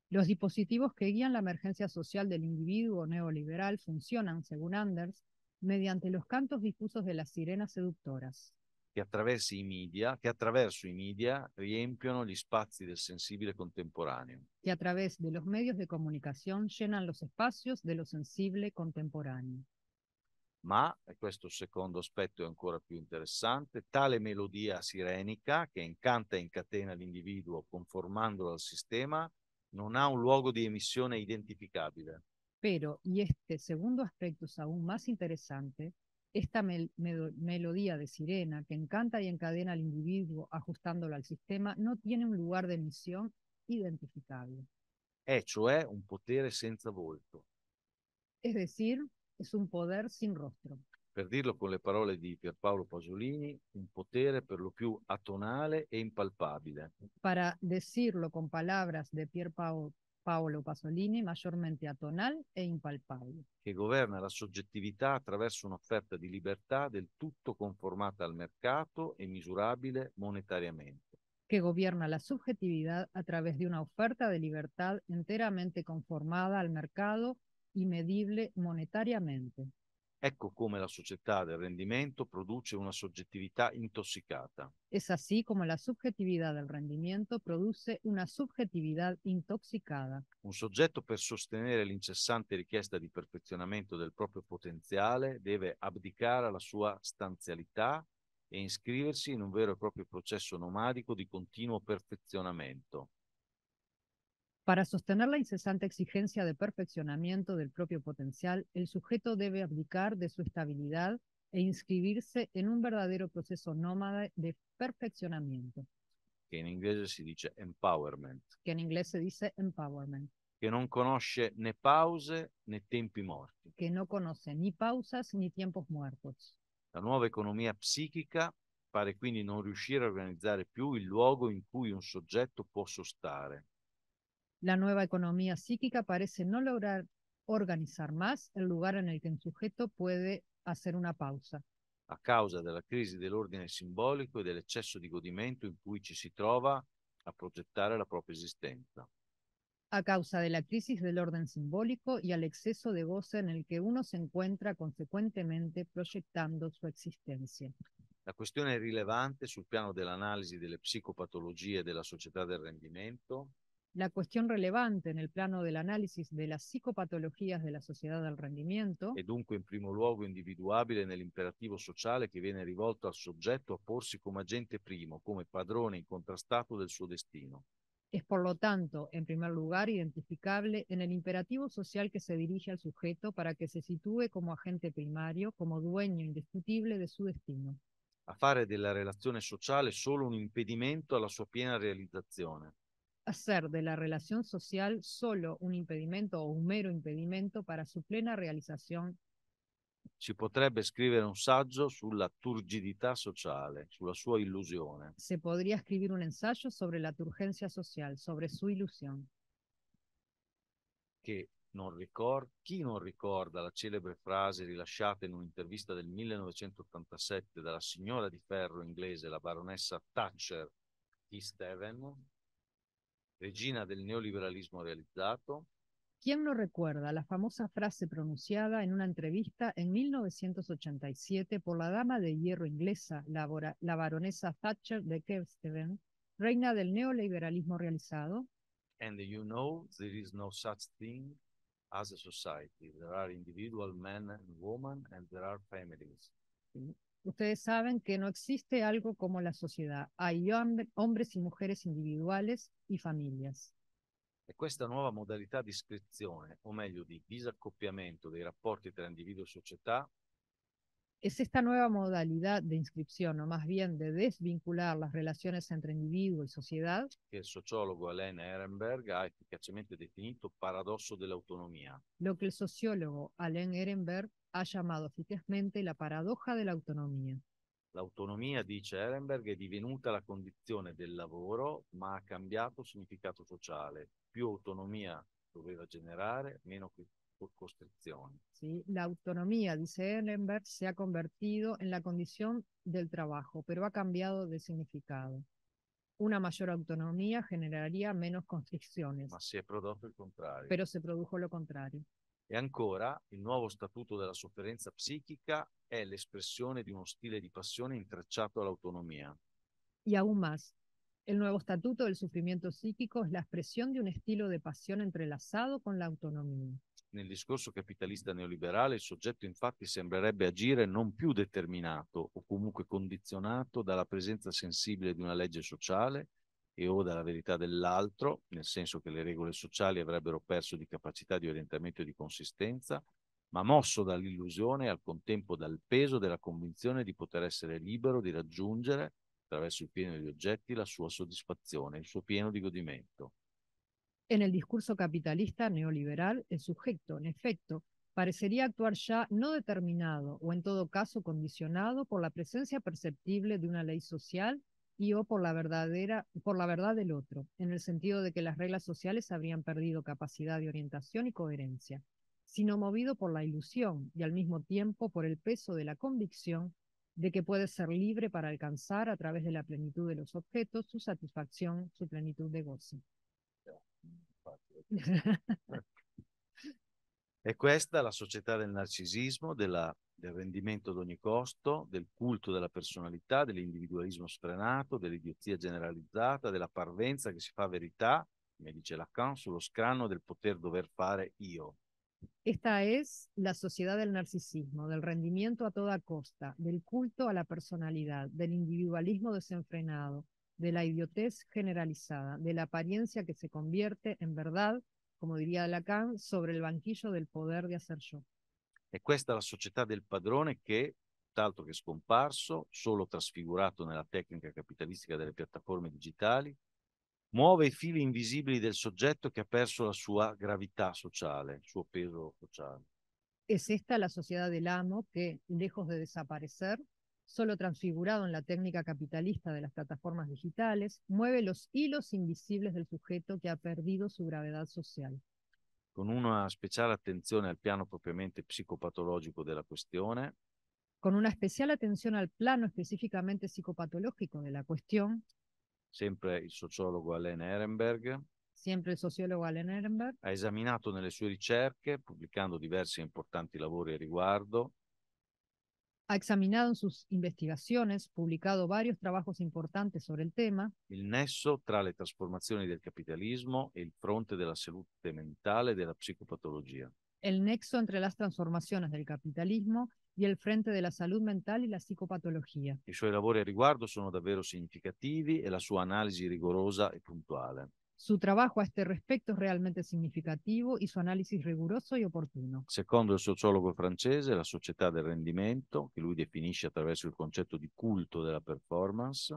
Los dispositivos que guían la emergencia social del individuo neoliberal funcionan, según Anders, mediante los cantos difusos de las sirenas seductoras. Che attraverso i media, che attraverso i media riempiono gli spazi del sensibile contemporaneo. Que a través de los medios de comunicación llenan los espacios de lo sensible contemporáneo. Ma, e questo secondo aspetto è ancora più interessante, tale melodia sirenica che incanta e incatena individuo conformándolo al sistema ha un luogo di emissione identificabile. Pero, y este segundo aspecto es aún más interesante, esta melodía de sirena que encanta y encadena al individuo ajustándolo al sistema no tiene un lugar de emisión identificable. E un potere senza volto. Es decir, es un poder sin rostro. per dirlo con le parole di Pierpaolo Pasolini, un potere per lo più atonale e impalpabile. Para decirlo con palabras de Pierpaolo Paolo Pasolini, maggiormente atonale e impalpabile. Che governa la soggettività attraverso un'offerta di libertà del tutto conformata al mercato e misurabile monetariamente. Che governa la soggettività attraverso un'offerta di libertà interamente conformata al mercato e medibile monetariamente. Ecco come la società del rendimento produce una soggettività intossicata. Es así como la subjetividad del rendimiento produce una subjetividad intoxicada. Un soggetto per sostenere l'incessante richiesta di perfezionamento del proprio potenziale deve abdicare alla sua stanzialità e iscriversi in un vero e proprio processo nomadico di continuo perfezionamento. Para sostener la incesante exigencia de perfeccionamiento del propio potencial, el sujeto debe abdicar de su estabilidad e inscribirse en un verdadero proceso nómada de perfeccionamiento. Che in inglese si dice empowerment. Che in inglese dice empowerment. Che non conosce né pause né tempi morti. Che non conosce né pausas né tiempos muertos. La nuova economia psichica pare quindi non riuscire a organizzare più il luogo in cui un soggetto può sostare. La nueva economía psíquica parece no lograr organizar más el lugar en el que un sujeto puede hacer una pausa. A causa e godimento cui ci si trova a progettare la propria esistenza. A causa de e la crisis del orden simbólico y al exceso de goce en el que uno se encuentra consecuentemente proyectando su existencia. La cuestión es rilevante sul piano dell'analisi psicopatologías de la sociedad del rendimiento la questione rilevante nel plano dell'análisis delle psicopatologie della società del rendimento è dunque in primo luogo individuabile nell'imperativo sociale che viene rivolto al soggetto a porsi come agente primo, come padrone incontrastato del suo destino. Es por lo tanto, en primer lugar, identificable en el imperativo social que se dirige al sujeto para que se sitúe como agente primario, como dueño indiscutible de su destino. A fare della relazione sociale solo un impedimento alla sua piena realizzazione hacer de la relación social solo un impedimento o un mero impedimento para su plena realización. Si potrebbe scrivere un saggio sulla turgidità sociale, sulla sua illusione. Se podría escribir un ensayo sobre la turgencia social, sobre su ilusión. Che non ricorda, chi non ricorda la celebre frase rilasciata in un'intervista del 1987 dalla signora di ferro inglese, la baronessa Thatcher di Steven, regina del neoliberalismo realizado. ¿Quién no recuerda la famosa frase pronunciada en una entrevista en 1987 por la dama de hierro inglesa, la, baronesa Thatcher de Kevsteven, reina del neoliberalismo realizado? And you know there is no such thing as a society. There are individual men and women and there are families. Mm. Ustedes saben que no existe algo como la sociedad. Hay hombres y mujeres individuales y familias. E questa nuova modalità di iscrizione, o meglio di disaccoppiamento dei rapporti tra individuo e società, es esta nueva modalidad de inscripción, o más bien de desvincular las relaciones entre individuo y sociedad. Que el sociólogo Alain Ehrenberg ha eficazmente definido paradosso autonomía. Lo que el sociólogo Alain Ehrenberg ha llamado eficazmente la paradoja de la autonomía. La autonomía, dice Ehrenberg, è divenuta la condizione del lavoro, ma ha cambiato significato sociale. Più autonomia doveva generare, meno costrizioni. Sí, la autonomía, dice Ehrenberg, se ha convertido en la condición del trabajo, pero ha cambiado de significado. Una mayor autonomía generaría menos constricciones. Pero se produjo lo contrario. E ancora, il nuovo statuto della sofferenza psichica è l'espressione di uno stile di passione intrecciato all'autonomia. E aún más, il nuovo statuto del sufrimiento psichico è l'espressione di un stile di passione entrelazado con l'autonomia. Nel discorso capitalista neoliberale il soggetto infatti sembrerebbe agire non più determinato o comunque condizionato dalla presenza sensibile di una legge sociale e o dalla verità dell'altro, nel senso che le regole sociali avrebbero perso di capacità di orientamento e di consistenza, ma mosso dall'illusione e al contempo dal peso della convinzione di poter essere libero di raggiungere, attraverso il pieno degli oggetti, la sua soddisfazione, il suo pieno di godimento. En el discurso capitalista neoliberal, el sujeto, en efecto, parecería actuar ya no determinado o en todo caso condicionado por la presencia perceptible de una ley social y o por la verdadera por la verdad del otro, en el sentido de que las reglas sociales habrían perdido capacidad de orientación y coherencia, sino movido por la ilusión y al mismo tiempo por el peso de la convicción de que puede ser libre para alcanzar a través de la plenitud de los objetos su satisfacción, su plenitud de gozo. e questa la sociedad del narcisismo, la del rendimiento ad ogni costo, del culto della de la sfrenato, generalizada, de la parvenza que si fa verità, me dice Lacan, sullo scranno del poter dover fare io. Esta es la sociedad del narcisismo, del rendimiento a toda costa, del culto a la personalidad, del individualismo desenfrenado, de la idiotez generalizada, de la apariencia que se convierte en verdad, como diría Lacan, sobre el banquillo del poder de hacer yo. E questa è la società del padrone che, tanto che scomparso, solo trasfigurato nella tecnica capitalistica delle piattaforme digitali, muove i fili invisibili del soggetto che ha perso la sua gravità sociale, il suo peso sociale. È questa la società del amo que, lejos de desaparecer, solo trasfigurato nella tecnica capitalista delle piattaforme digitali, muove i los hilos invisibles del soggetto che ha perdido su gravedad sociale con una speciale attenzione al piano propriamente psicopatologico della questione. Con una speciale attenzione al plano específicamente psicopatológico de la Sempre il sociologo Allen Ehrenberg. Sempre il sociologo Allen Ehrenberg. Ha esaminato nelle sue ricerche, pubblicando diversi importanti lavori a riguardo. Ha examinado en sus investigaciones, publicado varios trabajos importantes sobre el tema. El del capitalismo e El nexo entre las transformaciones del capitalismo y el Frente de la Salud Mental y la psicopatología. I suoi y a riguardo son davvero significativi e la su analisi rigorosa y e puntuale. Su trabajo a este respecto es realmente significativo y su análisis rigoroso y opportuno. Secondo il sociologo francese, la società del rendimento, che lui definisce attraverso il concetto di culto della performance,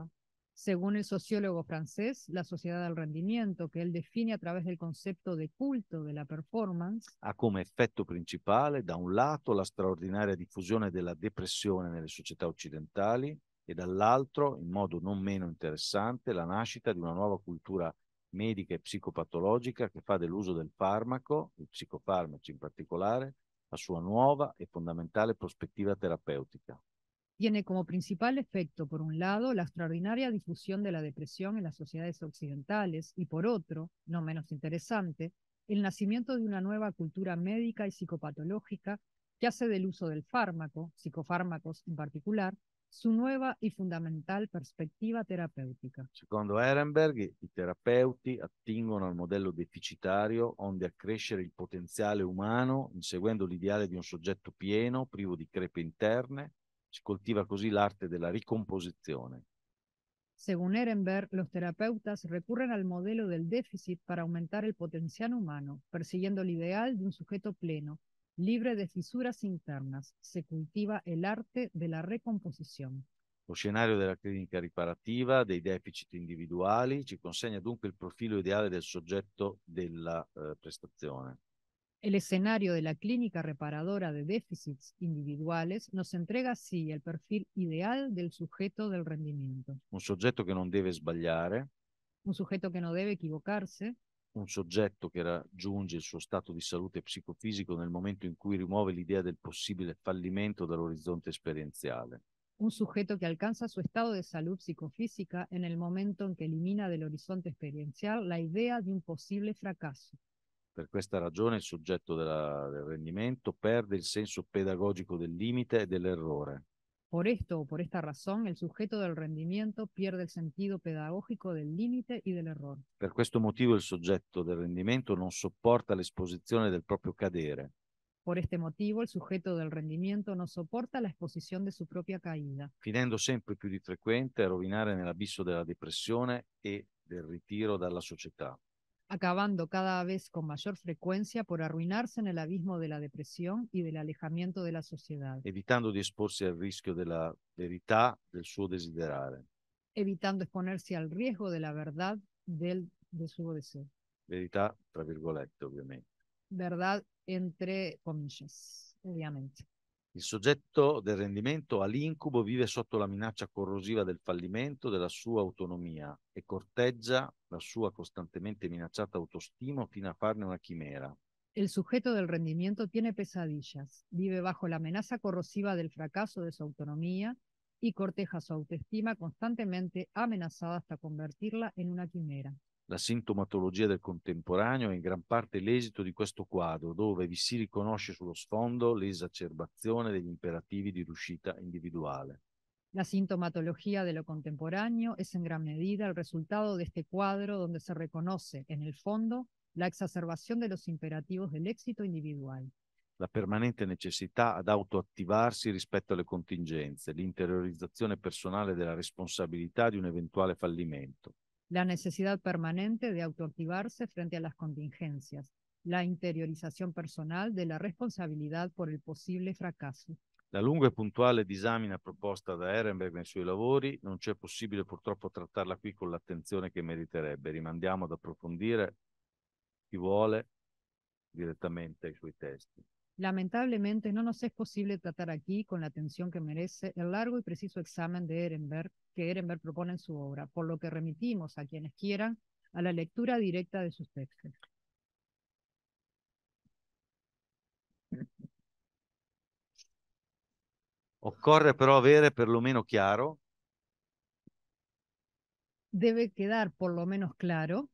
Según el sociólogo francés, la sociedad del rendimiento, que él define a través del concepto de culto de la performance, ha come effetto principale, da un lato, la straordinaria diffusione della depressione nelle società occidentali e dall'altro, in modo non meno interessante, la nascita di una nuova cultura medica e psicopatologica che fa uso del farmaco, el psicofármaco in particolare, la sua nueva y e fundamental perspectiva terapéutica. Tiene como principal efecto, por un lado, la extraordinaria difusión de la depresión en las sociedades occidentales y, por otro, no menos interesante, el nacimiento de una nueva cultura médica y psicopatológica que hace del uso del fármaco, psicofármacos en particular, su nuova e fondamentale prospettiva terapeutica. Secondo Ehrenberg, i terapeuti attingono al modello deficitario onde accrescere il potenziale umano, inseguendo l'ideale di un soggetto pieno, privo di crepe interne, si coltiva così l'arte della ricomposizione. Según Ehrenberg, los terapeutas recurren al modelo del déficit para aumentar el potencial humano, persiguiendo el ideal de un sujeto pleno, Libre de fisuras internas, se cultiva el arte de la recomposición. Lo scenario della clinica riparativa, dei deficit individuali, ci consegna dunque il profilo ideale del soggetto della la eh, prestazione. El escenario de la clínica reparadora de déficits individuales nos entrega así el perfil ideal del sujeto del rendimiento. Un sujeto que no debe sbagliare, Un sujeto que no debe equivocarse, un soggetto che raggiunge il suo stato di salute psicofisico nel momento in cui rimuove l'idea del possibile fallimento dall'orizzonte esperienziale. Un soggetto che alcanza il suo stato di salute psicofisica nel momento in cui elimina dall'orizzonte esperienziale l'idea di un possibile fracasso. Per questa ragione il soggetto della, del rendimento perde il senso pedagogico del limite e dell'errore. Por esto o por esta razón, il sujeto del rendimento pierde il sentido pedagogico del limite e dell'errore. Per questo motivo il soggetto del rendimento non sopporta l'esposizione del proprio cadere. Por este motivo, il sujeto del rendimiento non sopporta la exposición de su propia caída, finendo sempre più di frequente a rovinare nell'abisso della depressione e del ritiro dalla società. acabando cada vez con mayor frecuencia por arruinarse en el abismo de la depresión y del alejamiento de la sociedad. Evitando al del desiderare. Evitando exponerse al riesgo de la verdad del, de su deseo. tra Verdad entre comillas, obviamente. Il soggetto del rendimento all'incubo vive sotto la minaccia corrosiva del fallimento della sua autonomia e corteggia la sua costantemente minacciata autostima fino a farne una chimera. Il soggetto del rendimento tiene pesadillas, vive bajo la amenaza corrosiva del fracasso de su autonomia e corteja su autoestima constantemente amenazada hasta convertirla en una quimera. La sintomatologia del contemporaneo è in gran parte l'esito di questo quadro, dove vi si riconosce sullo sfondo l'esacerbazione degli imperativi di riuscita individuale. La sintomatologia dello contemporaneo è in gran medida il risultato di questo quadro, dove si riconosce, nel fondo, la exacerbación de los imperativos del La permanente necessità ad autoattivarsi rispetto alle contingenze, l'interiorizzazione personale della responsabilità di un eventuale fallimento la necesidad permanente de autoactivarse frente a las contingencias, la interiorización personal de la responsabilidad por il possibile fracasso. La lunga e puntuale disamina proposta da Ehrenberg nei suoi lavori non c'è possibile purtroppo trattarla qui con l'attenzione che meriterebbe. Rimandiamo ad approfondire chi vuole direttamente ai suoi testi. Lamentablemente no nos es posible tratar aquí con la atención que merece el largo y preciso examen de Ehrenberg que Ehrenberg propone en su obra, por lo que remitimos a quienes quieran a la lectura directa de sus textos. Occorre però avere perlomeno chiaro. Debe quedar por lo menos claro.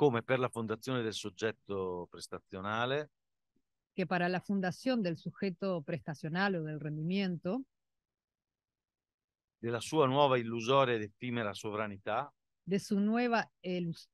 come per la fondazione del soggetto prestazionale. Che per la fondazione del soggetto prestazionale o del rendimento. Della sua nuova illusoria ed effimera sovranità. De su nueva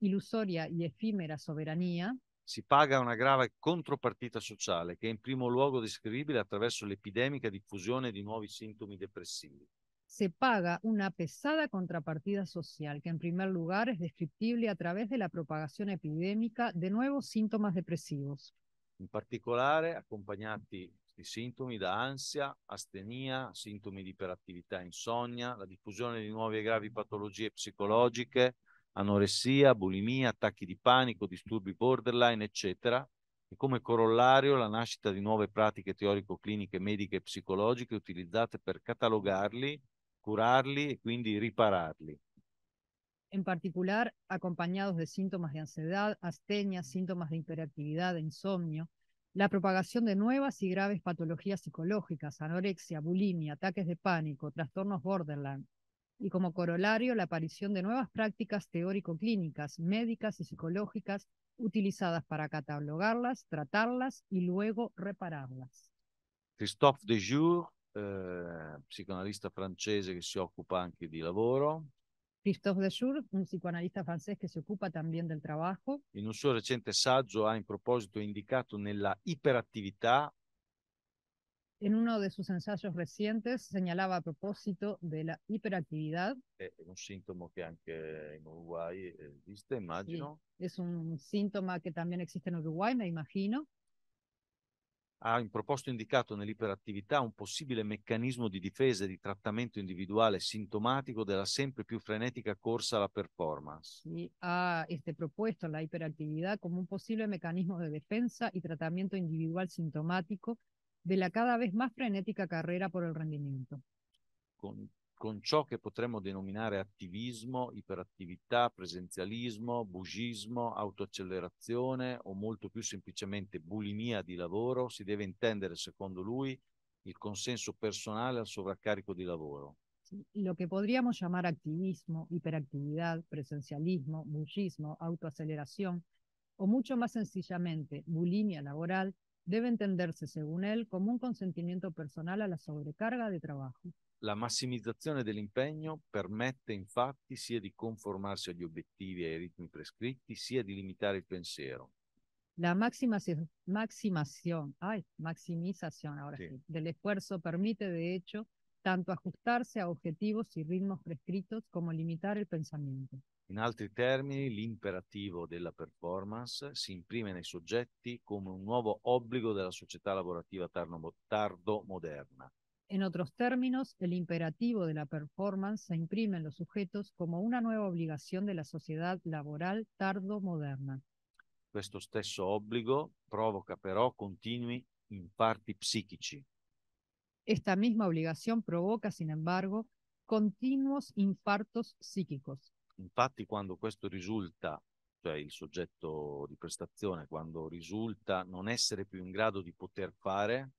ilusoria y efímera soberanía. Si paga una grave contropartita sociale che è in primo luogo descrivibile attraverso l'epidemica diffusione di nuovi sintomi depressivi se paga una pesada contrapartida social que en primer lugar es descriptible a través de la propagazione epidemica de nuevos síntomas depresivos. In particolare accompagnati di sintomi da ansia, astenia, sintomi di iperattività, insonnia, la diffusione di nuove e gravi patologie psicologiche, anoressia, bulimia, attacchi di panico, disturbi borderline, eccetera, e come corollario la nascita di nuove pratiche teorico-cliniche mediche e psicologiche utilizzate per catalogarli curarli y, quindi ripararli. En particular, acompañados de síntomas de ansiedad, astenia, síntomas de hiperactividad, e insomnio, la propagación de nuevas y graves patologías psicológicas, anorexia, bulimia, ataques de pánico, trastornos borderline, y como corolario la aparición de nuevas prácticas teórico-clínicas, médicas y psicológicas utilizadas para catalogarlas, tratarlas y luego repararlas. Christophe de eh, psicoanalista francese che si occupa anche di lavoro. Christophe Deschur, un psicoanalista francese che si occupa también del trabajo. In un suo recente saggio ha in proposito indicato nella iperattività en uno de sus ensayos recientes señalaba a propósito de la hiperactividad. Es un síntoma que anche en Uruguay existe, eh, imagino. Sí, es un síntoma que también existe en Uruguay, me imagino. ha in proposto indicato nell'iperattività un possibile meccanismo di difesa e di trattamento individuale sintomatico della sempre più frenetica corsa alla performance. Sí, ha este, propuesto la iperattività come un possibile meccanismo di difesa e trattamento individual sintomatico della cada vez più frenetica carriera per il rendimento. Con con ciò che potremmo denominare attivismo, iperattività, presenzialismo, bugismo, autoaccelerazione o molto più semplicemente bulimia di lavoro, si deve intendere, secondo lui, il consenso personale al sovraccarico di lavoro. lo che potremmo chiamare attivismo, iperattività, presenzialismo, bugismo, autoaccelerazione o molto più sencillamente bulimia laboral deve intendersi, secondo lui, come un consentimento personale alla la sobrecarga de trabajo. La massimizzazione dell'impegno permette infatti sia di conformarsi agli obiettivi e ai ritmi prescritti, sia di limitare il pensiero. La maximación, ay, maximización ahora sí. Sí, del esfuerzo permite, de hecho, tanto ajustarse a objetivos y ritmos prescritos como limitar el pensamiento. In altri termini, l'imperativo della performance si imprime nei soggetti come un nuovo obbligo della società lavorativa tardo-moderna. En otros términos, el imperativo de la performance se imprime en los sujetos como una nueva obligación de la sociedad laboral tardo-moderna. Questo stesso obbligo provoca però continui imparti psichici. Esta misma obligación provoca, sin embargo, continuos infartos psíquicos. Infatti, quando questo risulta, cioè il soggetto di prestazione, quando risulta non essere più in grado di poter fare,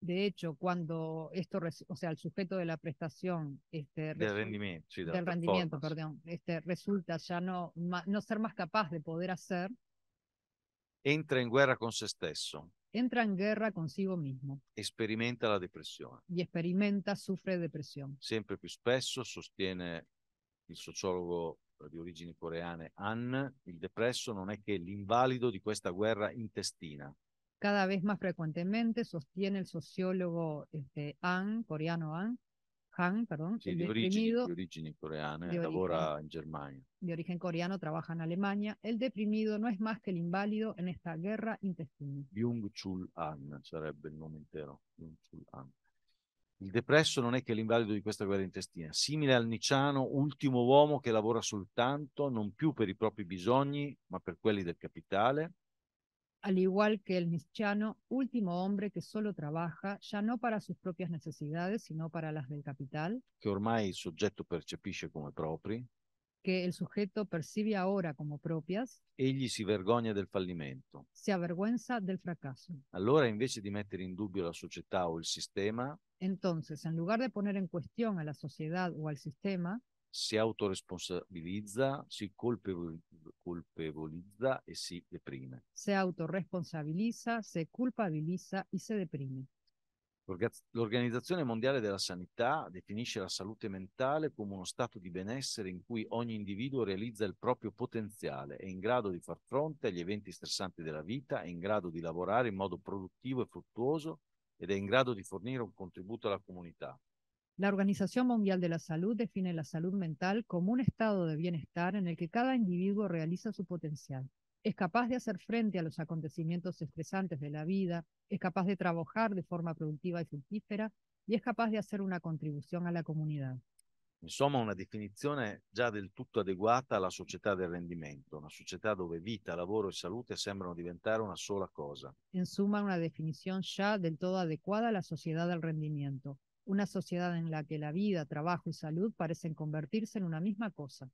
De hecho, cuando esto, o sea, el sujeto de la prestación este, del rendimiento, sí, de del rendimiento perdón, este, resulta ya no, no ser más capaz de poder hacer, entra in guerra con se stesso. Entra in guerra consigo mismo. Sperimenta la depressione. E sperimenta, soffre depressione. Sempre più spesso, sostiene il sociologo eh, di origini coreane An, il depresso non è che l'invalido di questa guerra intestina cada vez más frecuentemente, sostiene el sociólogo este, An, coreano An, Han, perdón, sì, di, origini, di, origini, coreane, de lavora origen, in Germania. De origen coreano, trabaja en Alemania. El deprimido no es más que el inválido en esta guerra intestina. Byung-Chul Han sarebbe il nome intero. Byung-Chul Han. Il depresso non è che l'invalido di questa guerra intestina, simile al niciano, ultimo uomo che lavora soltanto, non più per i propri bisogni, ma per quelli del capitale, al igual que el mischiano, último hombre que solo trabaja, ya no para sus propias necesidades, sino para las del capital. Que ormai percepisce Que el sujeto percibe ahora como propias. Egli si vergogna del fallimento. se avergüenza del fracaso. Allora, invece di mettere in dubbio la società o il sistema. Entonces, en lugar de poner en cuestión a la sociedad o al sistema. si autoresponsabilizza, si colpevolizza e si deprime. Se autoresponsabilizza, se culpabilizza e si deprime. L'Organizzazione Mondiale della Sanità definisce la salute mentale come uno stato di benessere in cui ogni individuo realizza il proprio potenziale, è in grado di far fronte agli eventi stressanti della vita, è in grado di lavorare in modo produttivo e fruttuoso ed è in grado di fornire un contributo alla comunità. La Organización Mundial de la Salud define la salud mental como un estado de bienestar en el que cada individuo realiza su potencial. Es capaz de hacer frente a los acontecimientos estresantes de la vida, es capaz de trabajar de forma productiva y fructífera y es capaz de hacer una contribución a la comunidad. suma, una definición ya del tutto a la sociedad del rendimiento, una società dove vita, lavoro e salute sembrano diventare una sola cosa. En suma, una definición ya del todo adecuada a la sociedad del rendimiento, una sociedad en la que la vida, trabajo y salud parecen convertirse en una misma cosa.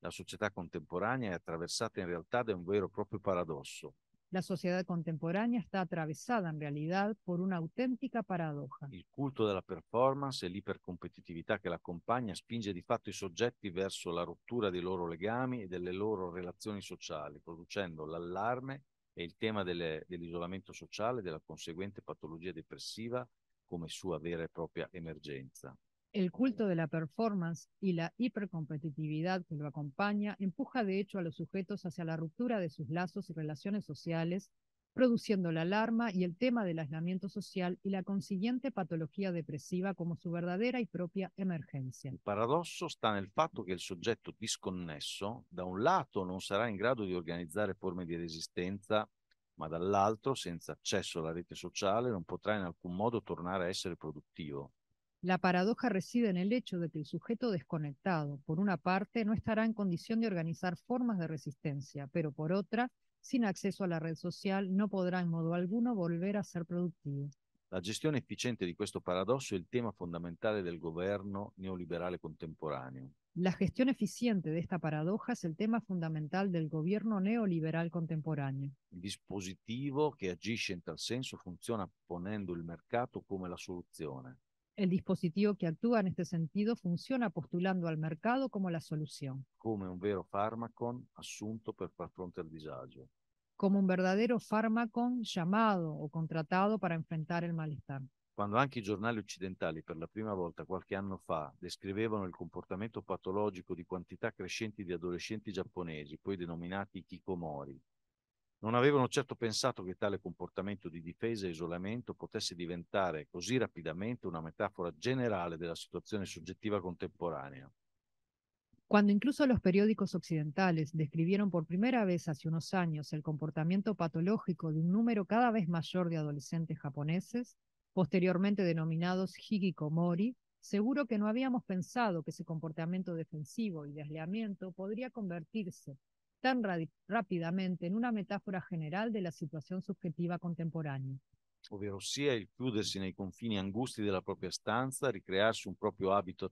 La società contemporanea è attraversata in realtà da un vero e proprio paradosso. La sociedad contemporánea está atravesada en realidad por una auténtica paradoja. Il culto della performance e l'ipercompetitività che l'accompagna spinge di fatto i soggetti verso la rottura dei loro legami e delle loro relazioni sociali, producendo l'allarme e il tema dell'isolamento sociale e della conseguente patologia depressiva come sua vera y e propria emergenza. El culto de la performance y la hipercompetitividad que lo acompaña empuja de hecho a los sujetos hacia la ruptura de sus lazos y relaciones sociales, produciendo la alarma y el tema del aislamiento social y la consiguiente patología depresiva como su verdadera y propia emergencia. paradoxo está en el fatto que el sujeto disconnesso, da un lado no será en grado de organizar formas de resistencia ma sin acceso a la red social, no podrá en alcun modo tornar a ser productivo. La paradoja reside en el hecho de que el sujeto desconectado, por una parte, no estará en condición de organizar formas de resistencia, pero por otra, sin acceso a la red social, no podrá en modo alguno volver a ser productivo. La gestione efficiente di questo paradosso è il tema fondamentale del governo neoliberale contemporaneo. La gestión eficiente de esta paradoja es el tema fundamental del gobierno neoliberal contemporáneo. Il dispositivo che agisce in tal senso funziona ponendo il mercato come la soluzione. El dispositivo que actúa en este sentido funciona postulando al mercado como la solución. Come un vero farmaco assunto per far fronte al disagio como un verdadero fármaco llamado o contratado para enfrentar el malestar. Quando anche i giornali occidentali per la prima volta qualche anno fa descrivevano il comportamento patologico di quantità crescenti di adolescenti giapponesi, poi denominati kikomori, non avevano certo pensato che tale comportamento di difesa e isolamento potesse diventare così rapidamente una metafora generale della situazione soggettiva contemporanea. Cuando incluso los periódicos occidentales describieron por primera vez hace unos años el comportamiento patológico de un número cada vez mayor de adolescentes japoneses, posteriormente denominados hikikomori, seguro que no habíamos pensado que ese comportamiento defensivo y desleamiento podría convertirse tan rápidamente en una metáfora general de la situación subjetiva contemporánea. Ovvero sia il chiudersi nei confini angusti della propria stanza, ricrearsi un proprio habitat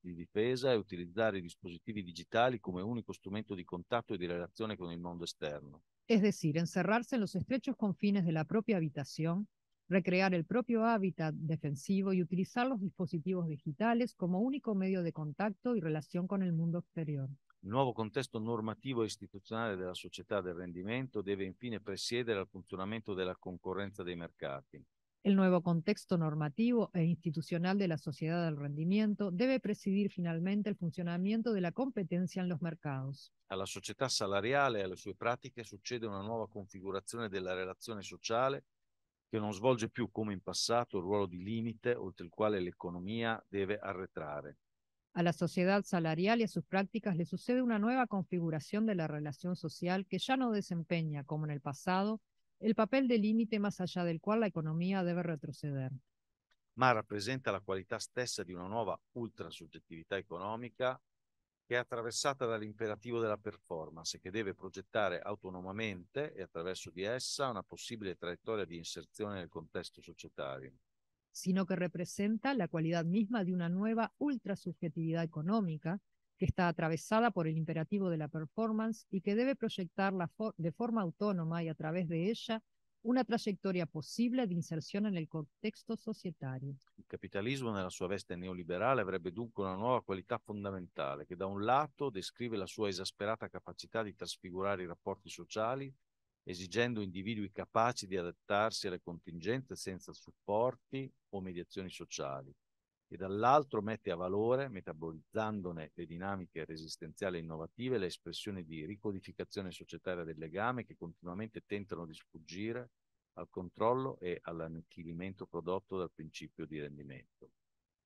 di difesa e utilizzare i dispositivi digitali come unico strumento di contatto e di relazione con il mondo esterno. Es decir, encerrarse en los estrechos confines de la propia habitación, recrear el propio hábitat defensivo y utilizar los dispositivos digitales como único medio de contacto y relación con el mundo exterior. Il nuovo contesto normativo e istituzionale della società del rendimento deve infine presiedere al funzionamento della concorrenza dei mercati. El nuevo contexto normativo e institucional de la sociedad del rendimiento debe presidir finalmente el funcionamiento de la competencia en los mercados. A la sociedad salarial y e a sus prácticas sucede una nueva configuración de la relación social que no svolge più come in pasado, el rol de límite oltre il la economía debe arretrare. A la sociedad salarial y a sus prácticas le sucede una nueva configuración de la relación social que ya no desempeña, como en el pasado, il papel del limite más allá del cual la economía debe retroceder. Ma rappresenta la qualità stessa di una nuova ultrasoggettività economica che è attraversata dall'imperativo della performance, che deve progettare autonomamente e attraverso di essa una possibile traiettoria di inserzione nel contesto societario. Sino che rappresenta la qualità misma di una nuova ultrasoggettività economica que está atravesada por el imperativo de la performance y que debe proyectar la for de forma autónoma y a través de ella una trayettoria possibile di inserzione nel contesto societario. Il capitalismo nella sua veste neoliberale avrebbe dunque una nuova qualità fondamentale che da un lato descrive la sua esasperata capacità di trasfigurare i rapporti sociali, esigendo individui capaci di adattarsi alle contingenze senza supporti o mediazioni sociali e dall'altro mette a valore, metabolizzandone le dinamiche resistenziali innovative, le espressioni di ricodificazione societaria del legame che continuamente tentano di sfuggire al controllo e all'annichilimento prodotto dal principio di rendimento.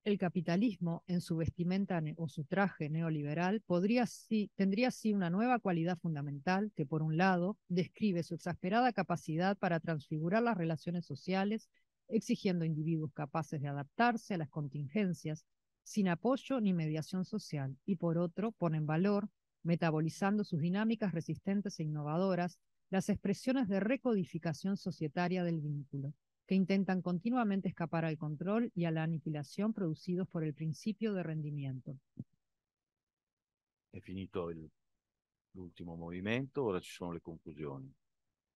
El capitalismo, en su vestimenta o su traje neoliberal, podría, sí, tendría así una nueva cualidad fundamental que, por un lado, describe su exasperada capacidad para transfigurar las relaciones sociales exigiendo individuos capaces de adaptarse a las contingencias sin apoyo ni mediación social, y por otro, ponen valor, metabolizando sus dinámicas resistentes e innovadoras, las expresiones de recodificación societaria del vínculo, que intentan continuamente escapar al control y a la aniquilación producidos por el principio de rendimiento. He finito último movimiento, ahora ci sono le conclusiones.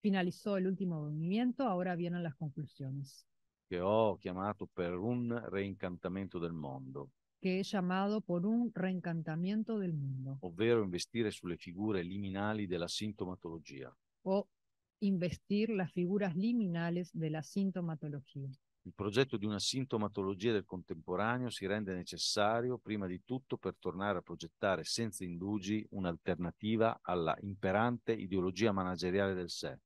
Finalizó el último movimiento, ahora vienen las conclusiones. che ho chiamato per un reincantamento del mondo. Che è chiamato per un reincantamento del mondo. Ovvero investire sulle figure liminali della sintomatologia. O investire le figure liminali della sintomatologia. Il progetto di una sintomatologia del contemporaneo si rende necessario prima di tutto per tornare a progettare senza indugi un'alternativa alla imperante ideologia manageriale del sé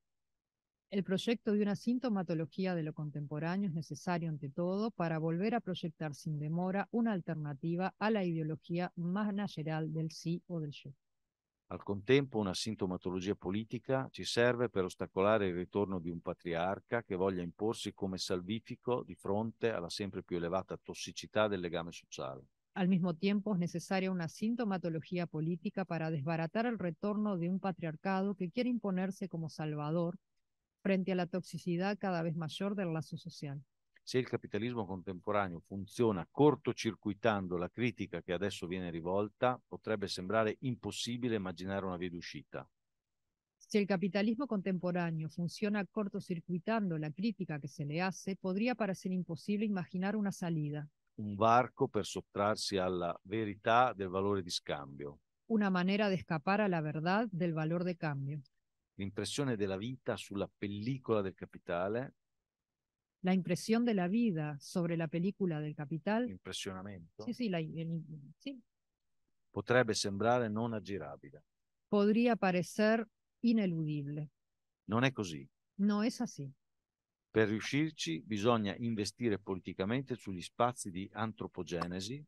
El proyecto de una sintomatología de lo contemporáneo es necesario ante todo para volver a proyectar sin demora una alternativa a la ideología más nacional del sí o del yo. Al contempo una sintomatología política ci serve para ostacolare el ritorno de un patriarca che voglia imporsi como salvifico di fronte la siempre più elevata tossicità del legame social. Al mismo tiempo es necesaria una sintomatología política para desbaratar el retorno de un patriarcado que quiere imponerse como salvador frente a la toxicidad cada vez mayor del lazo social. Si el capitalismo contemporáneo funziona cortocircuitando la critica que adesso viene rivolta, potrebbe sembrare impossibile immaginare una via d'uscita. Si el capitalismo contemporáneo funciona cortocircuitando la crítica que se le hace, podría parecer imposible imaginar una salida. Un barco per sottrarsi alla verità del valore di scambio. Una manera de escapar a la verdad del valor de cambio. l'impressione della vita sulla pellicola del capitale. La impresión de la vida la película del capital. Impressionamento. Sì, sì, la, sì. Potrebbe sembrare non aggirabile. Potrebbe parecer ineludibile. Non è così. No es así. Per riuscirci bisogna investire politicamente sugli spazi di antropogenesi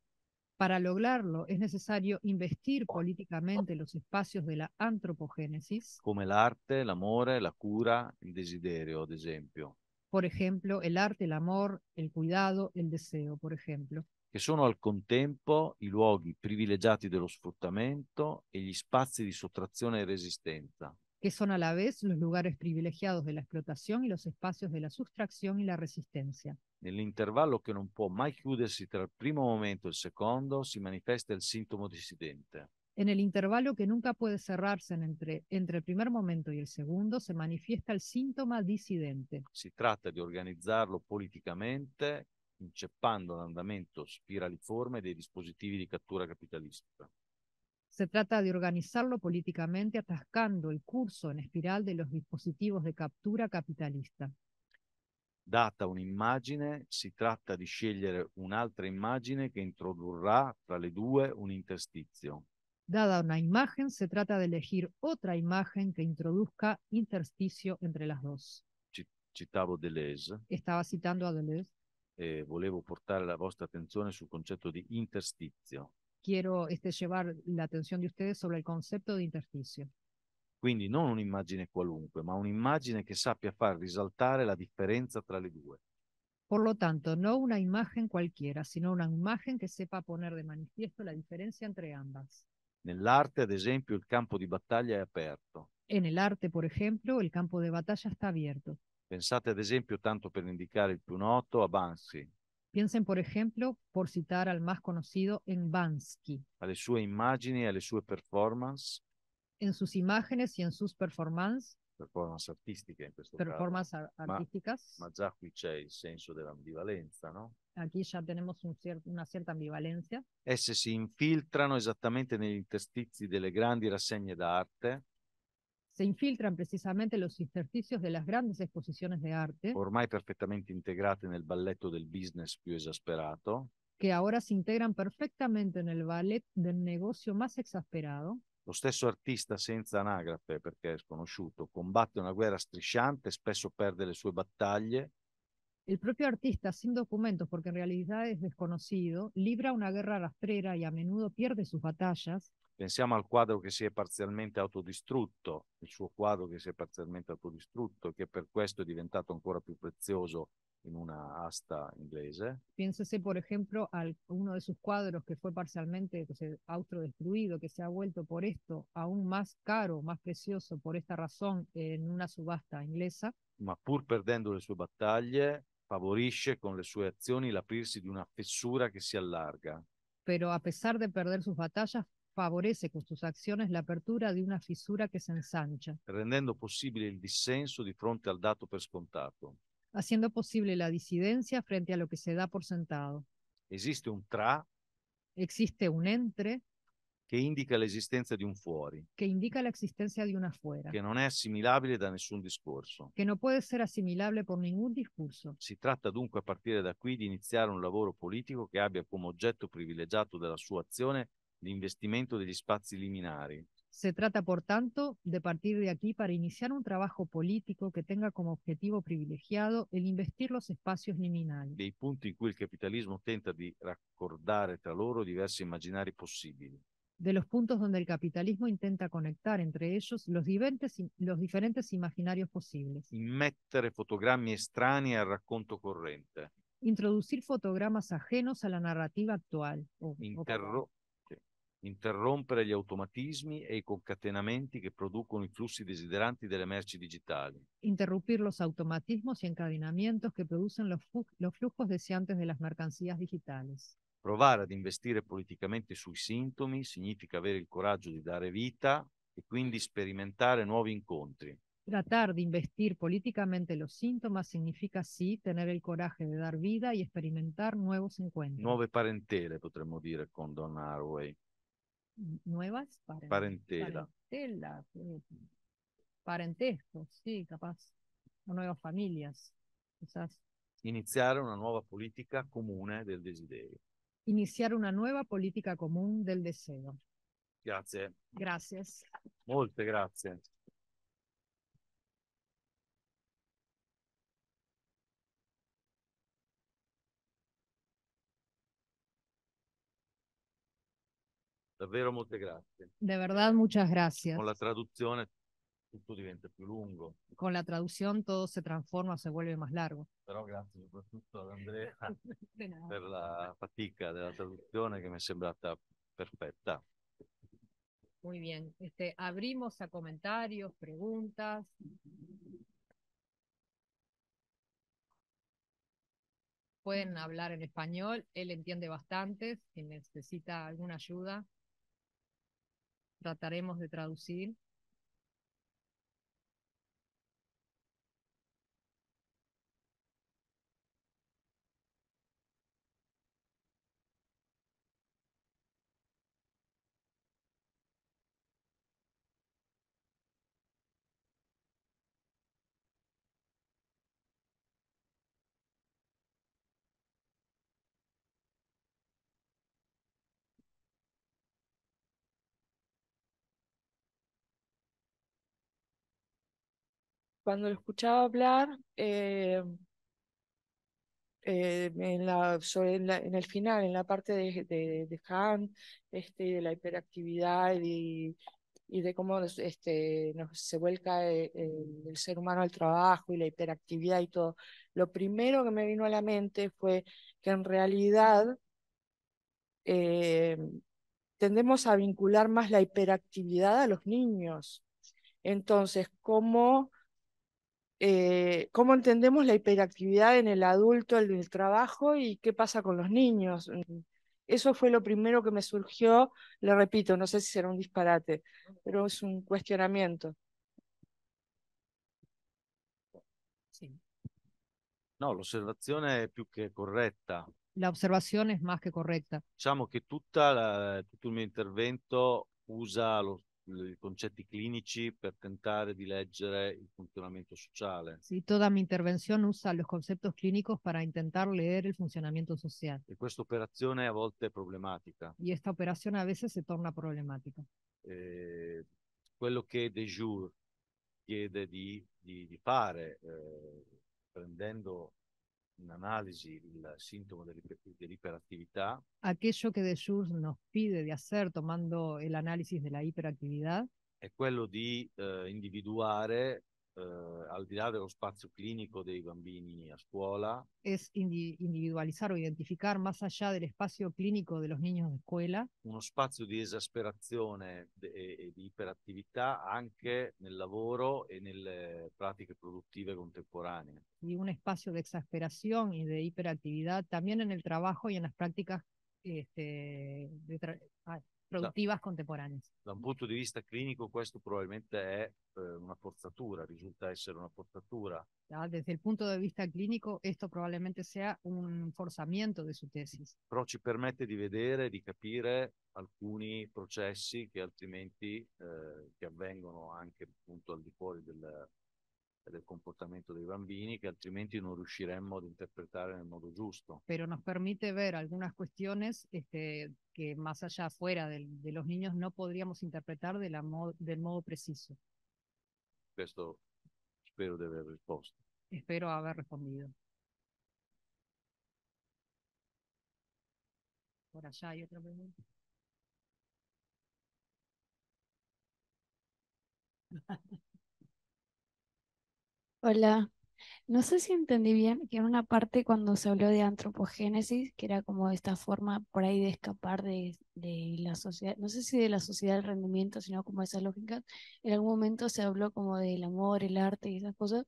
Para lograrlo es necesario investir políticamente los espacios de la antropogénesis. Como el arte, el amor, la cura, el desiderio, por ejemplo. Por ejemplo, el arte, el amor, el cuidado, el deseo, por ejemplo. Que son al contempo i luoghi privilegiati dello sfruttamento e gli spazi di sottrazione e resistenza. que son a la vez los lugares privilegiados de la explotación y los espacios de la sustracción y la resistencia. Nell'intervallo che non può mai chiudersi tra il primo momento e il secondo si manifesta il sintomo dissidente. En el intervalo nunca puede cerrarse entre, entre el primer momento y el segundo se manifiesta el síntoma disidente. Si tratta di organizzarlo politicamente inceppando l'andamento spiraliforme dei dispositivi di cattura capitalistica. Se trata de organizarlo políticamente atascando el curso en espiral de los dispositivos captura capitalista data un'immagine, si tratta di scegliere un'altra immagine che introdurrà tra le due un interstizio. Dada una imagen, se trata de elegir otra imagen que introduzca intersticio entre las dos. Citavo Deleuze. Estaba citando a Deleuze. Eh, volevo portare la vostra attenzione sul concetto di interstizio. Quiero este, llevar la atención de ustedes sobre el concepto de intersticio. Quindi non un'immagine qualunque, ma un'immagine che sappia far risaltare la differenza tra le due. Por lo tanto, no una imagen cualquiera, sino una imagen che sepa poner de manifiesto la differenza entre ambas. Nell'arte, ad esempio, il campo di battaglia è aperto. En el arte, por ejemplo, el campo de batalla está abierto. Pensate, ad esempio, tanto per indicare il più noto, a Bansky. Piensen, por ejemplo, por citar al más conocido, en Bansky. Alle sue immagini, e alle sue performance. en sus imágenes y en sus performances. Performance en este performance caso. artísticas. Ma, ma qui c'è il senso dell'ambivalenza, no? Aquí ya tenemos un cier una cierta ambivalencia. Esse si infiltrano esattamente negli interstizi delle grandi rassegne d'arte. se infiltran precisamente los intersticios de las grandes exposiciones de arte. Ormai perfectamente integrate nel balletto del business più esasperato. Que ahora se integran perfectamente en el ballet del negocio más exasperado. Lo stesso artista senza anagrafe, perché è sconosciuto, combatte una guerra strisciante, spesso perde le sue battaglie. El propio artista, sin documentos, porque en realidad es desconocido, libra una guerra rastrera y a menudo pierde sus batallas. Pensiamo al quadro che si è parzialmente autodistrutto, il suo quadro che si è parzialmente autodistrutto, che per questo è diventato ancora più prezioso en una asta inglesa Piénsese, por ejemplo, a uno de sus cuadros que fue parcialmente autodestruido, que se ha vuelto por esto aún más caro, más precioso, por esta razón, en una subasta inglesa. Ma pur perdendo le sue battaglie, favorisce con le sue azioni l'aprirsi di una fessura che si allarga. Pero a pesar de perder sus batallas, favorece con sus acciones la apertura de una fisura que se ensancha. Rendendo posible el dissenso di fronte al dato per scontato. haciendo posible la disidencia frente a lo que se da por sentado. Esiste un tra. Existe un entre. Che indica l'esistenza di un fuori. Che indica l'esistenza di una fuera. Che non è assimilabile da nessun discorso. Che non può essere assimilabile por ningún discorso. Si tratta dunque a partire da qui di iniziare un lavoro politico che abbia come oggetto privilegiato della sua azione l'investimento degli spazi liminari. Se trata, por tanto, de partir de aquí para iniciar un trabajo político que tenga como objetivo privilegiado el investir los espacios liminales. Dei punti in cui il capitalismo tenta di raccordare tra loro diversi immaginari de los puntos donde el capitalismo intenta conectar entre ellos los diferentes, los diferentes posibles. fotogrammi estranei al racconto corrente. Introducir fotogramas ajenos a la narrativa actual. O, interrompere gli automatismi e i concatenamenti che producono i flussi desideranti delle merci digitali. Interrumpir los automatismos y encadenamientos que producen los, los flujos deseantes de las mercancías digitales. Provare ad investire politicamente sui sintomi significa avere il coraggio di dare vita e quindi sperimentare nuovi incontri. Tratar di investir politicamente los síntomas significa sì tener el coraje de dar vida y experimentar nuevos encuentros. Nuove parentele, potremmo dire, con Don Haraway. nuevas parentela. Pues, parentesco, sí, capaz, nuevas familias, quizás. Iniciar una nueva política común eh, del desiderio. Iniciar una nueva política común del deseo. Gracias. Gracias. Molte gracias. De verdad, muchas gracias. Con la traducción Con la traducción todo se transforma, se vuelve más largo. Pero gracias soprattutto ad Andrea per la fatica della traduzione che mi è sembrata perfecta. Muy bien. Este, abrimos a comentarios, preguntas. Pueden hablar en español, él entiende bastante, si necesita alguna ayuda trataremos de traducir cuando lo escuchaba hablar eh, eh, en, el final, en la parte de, de, Han, este, de la hiperactividad y, de cómo este, se vuelca eh, el, ser humano al trabajo y la hiperactividad y todo, lo primero que me vino a la mente fue que en realidad tendemos a vincular más la hiperactividad a los niños. Entonces, ¿cómo eh, cómo entendemos la hiperactividad en el adulto, en el trabajo y qué pasa con los niños. Mm, eso fue lo primero que me surgió, le repito, no sé si será un disparate, pero es un cuestionamiento. Sí. No, observación es più que correcta. La observación es más que correcta. Diciamo que tutta la, tutto il intervento usa lo, i concetti clinici per tentare di leggere il funzionamento sociale. Sì, tutta mia intervenzione usa los conceptos clínicos para intentar leggere il funzionamento sociale. E questa operazione a volte è problematica. E questa operazione a volte si torna problematica. Eh, quello che De Jure chiede di, di, di fare, eh, prendendo in analisi il sintomo dell'iperattività. la hiperactividad. Aquello que De nos pide di hacer tomando l'analisi della iperattività È quello di eh, individuare eh, al di là dello spazio clínico dei bambini a scuola. Es individualizar o identificar más allá del espacio clínico de los niños de escuela. Uno spazio di esasperazione e, e di iperattività anche nel lavoro e nelle pratiche produttive contemporanee. Y un espacio de exasperación y de hiperactividad también en el trabajo y en las prácticas este, de ah, produttivas da, contemporáneas. Da un punto di vista clinico questo probabilmente è eh, una forzatura, risulta essere una forzatura. Desde el punto di vista clinico questo probabilmente sia un forzamento di su tesi. Però ci permette di vedere, di capire alcuni processi che altrimenti eh, che avvengono anche appunto al di fuori del, del comportamiento de los bambini que altrimenti no riusciremmo interpretar en el modo justo Pero nos permite ver algunas cuestiones este, que más allá fuera de, los niños no podríamos interpretar de la del modo preciso. esto espero de haber Espero haber respondido. Por allá hay otra pregunta. Hola. No sé si entendí bien que en una parte cuando se habló de antropogénesis, que era como esta forma por ahí de escapar de, la sociedad, no sé si de la sociedad del rendimiento, sino como esa lógica, en algún momento se habló como del amor, el arte y esas cosas,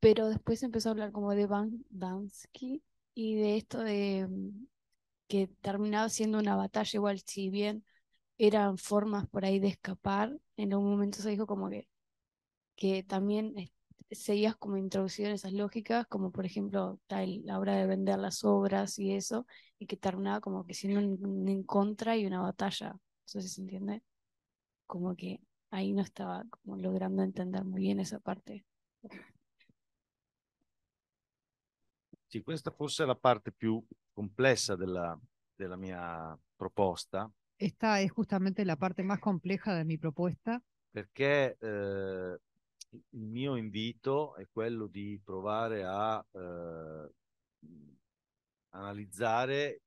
pero después empezó a hablar como de Van Dansky y de esto de mm, que terminaba siendo una batalla igual, si bien eran formas por ahí de escapar, en algún momento se dijo como que, que también seguías como introducido en esas lógicas, como por ejemplo tal, la hora de vender las obras y eso, y que terminaba como que siendo un, en contra y una batalla. sé se entiende. Como que ahí no estaba como logrando entender muy bien esa parte. si, esta forse la parte più complessa de della propuesta Esta es justamente la parte más compleja de mi propuesta. porque il mio invito è quello di provare a eh, analizzare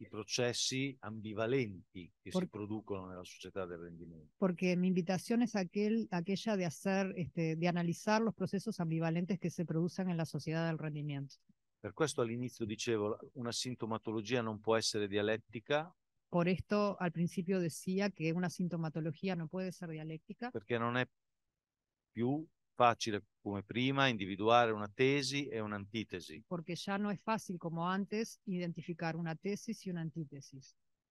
i processi ambivalenti che Por, se producen en la sociedad de rendimiento. Porque mi invitación es aquel, aquella de hacer, este, de analizar los procesos ambivalentes que se del rendimento. Per questo all'inizio dicevo, una sintomatologia non può essere dialettica. Por esto al principio decía que una sintomatología no puede ser dialéctica. Perché non è più facile come prima individuare una tesi e un'antitesi. antítesi. Porque ya no es fácil como antes identificare una tesi e un'antitesi.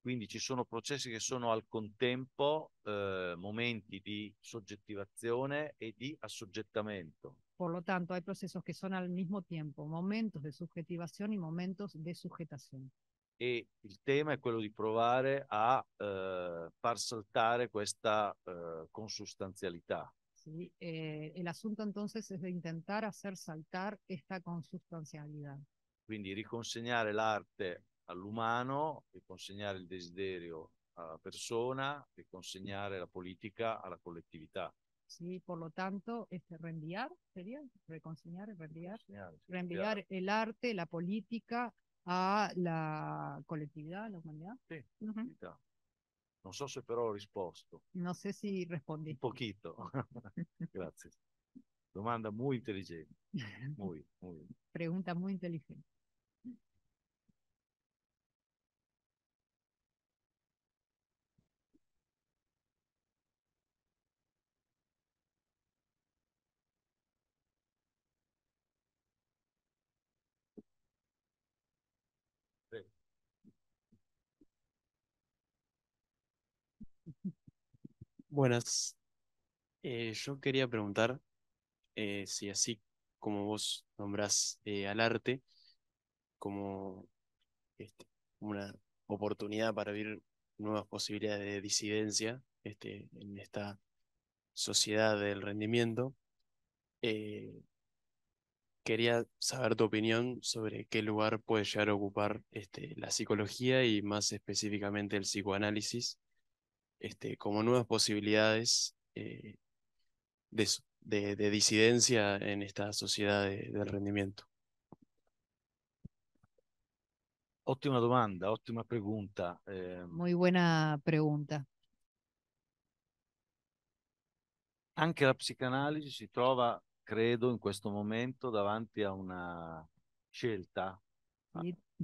Quindi ci sono processi che sono al contempo eh, momenti di soggettivazione e di assoggettamento. Por lo tanto, hay procesos que son al mismo tiempo momentos de subjetivación y momentos de sujetación. E il tema è quello di provare a eh, far saltare questa eh, consustanzialità. ¿sí? Eh, el asunto entonces es de intentar hacer saltar esta el Quindi riconsegnare l'arte all'umano, riconsegnare il desiderio alla persona, riconsegnare la politica alla collettività. Sí, por lo tanto, este, reenviar, sería reconseñar, reenviar, reenviar, el arte, la política a la colectividad, a la humanidad. Sí, Non so se però ho risposto. No sé si rispondi. Un poquito. Grazie. Domanda molto intelligente. Muy, muy. Pregunta molto intelligente. Buenas. Eh, yo quería preguntar eh, si así como vos nombrás eh, al arte como este, una oportunidad para abrir nuevas posibilidades de disidencia este, en esta sociedad del rendimiento, quería saber tu opinión sobre qué lugar puede llegar a ocupar este, la psicología y más específicamente el psicoanálisis este, como nuevas posibilidades eh, de, de, disidencia en esta sociedad de, del rendimiento. Óptima domanda, óptima pregunta. Em. Muy buena pregunta. Anche la psicoanálisis se trova, credo, en questo momento davanti a una scelta.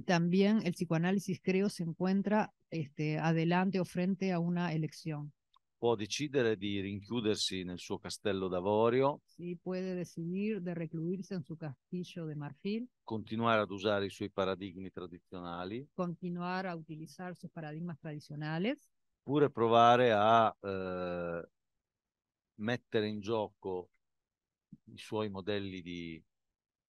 también el psicoanálisis, creo, se encuentra este, adelante o frente a una elezione. Può decidere di rinchiudersi nel suo castello d'avorio. Sì, può decidere di recluirsi nel suo castillo di marfil. Continuare ad usare i suoi paradigmi tradizionali. Continuare a utilizzare i suoi paradigmi tradizionali. Oppure provare a eh, mettere in gioco i suoi modelli di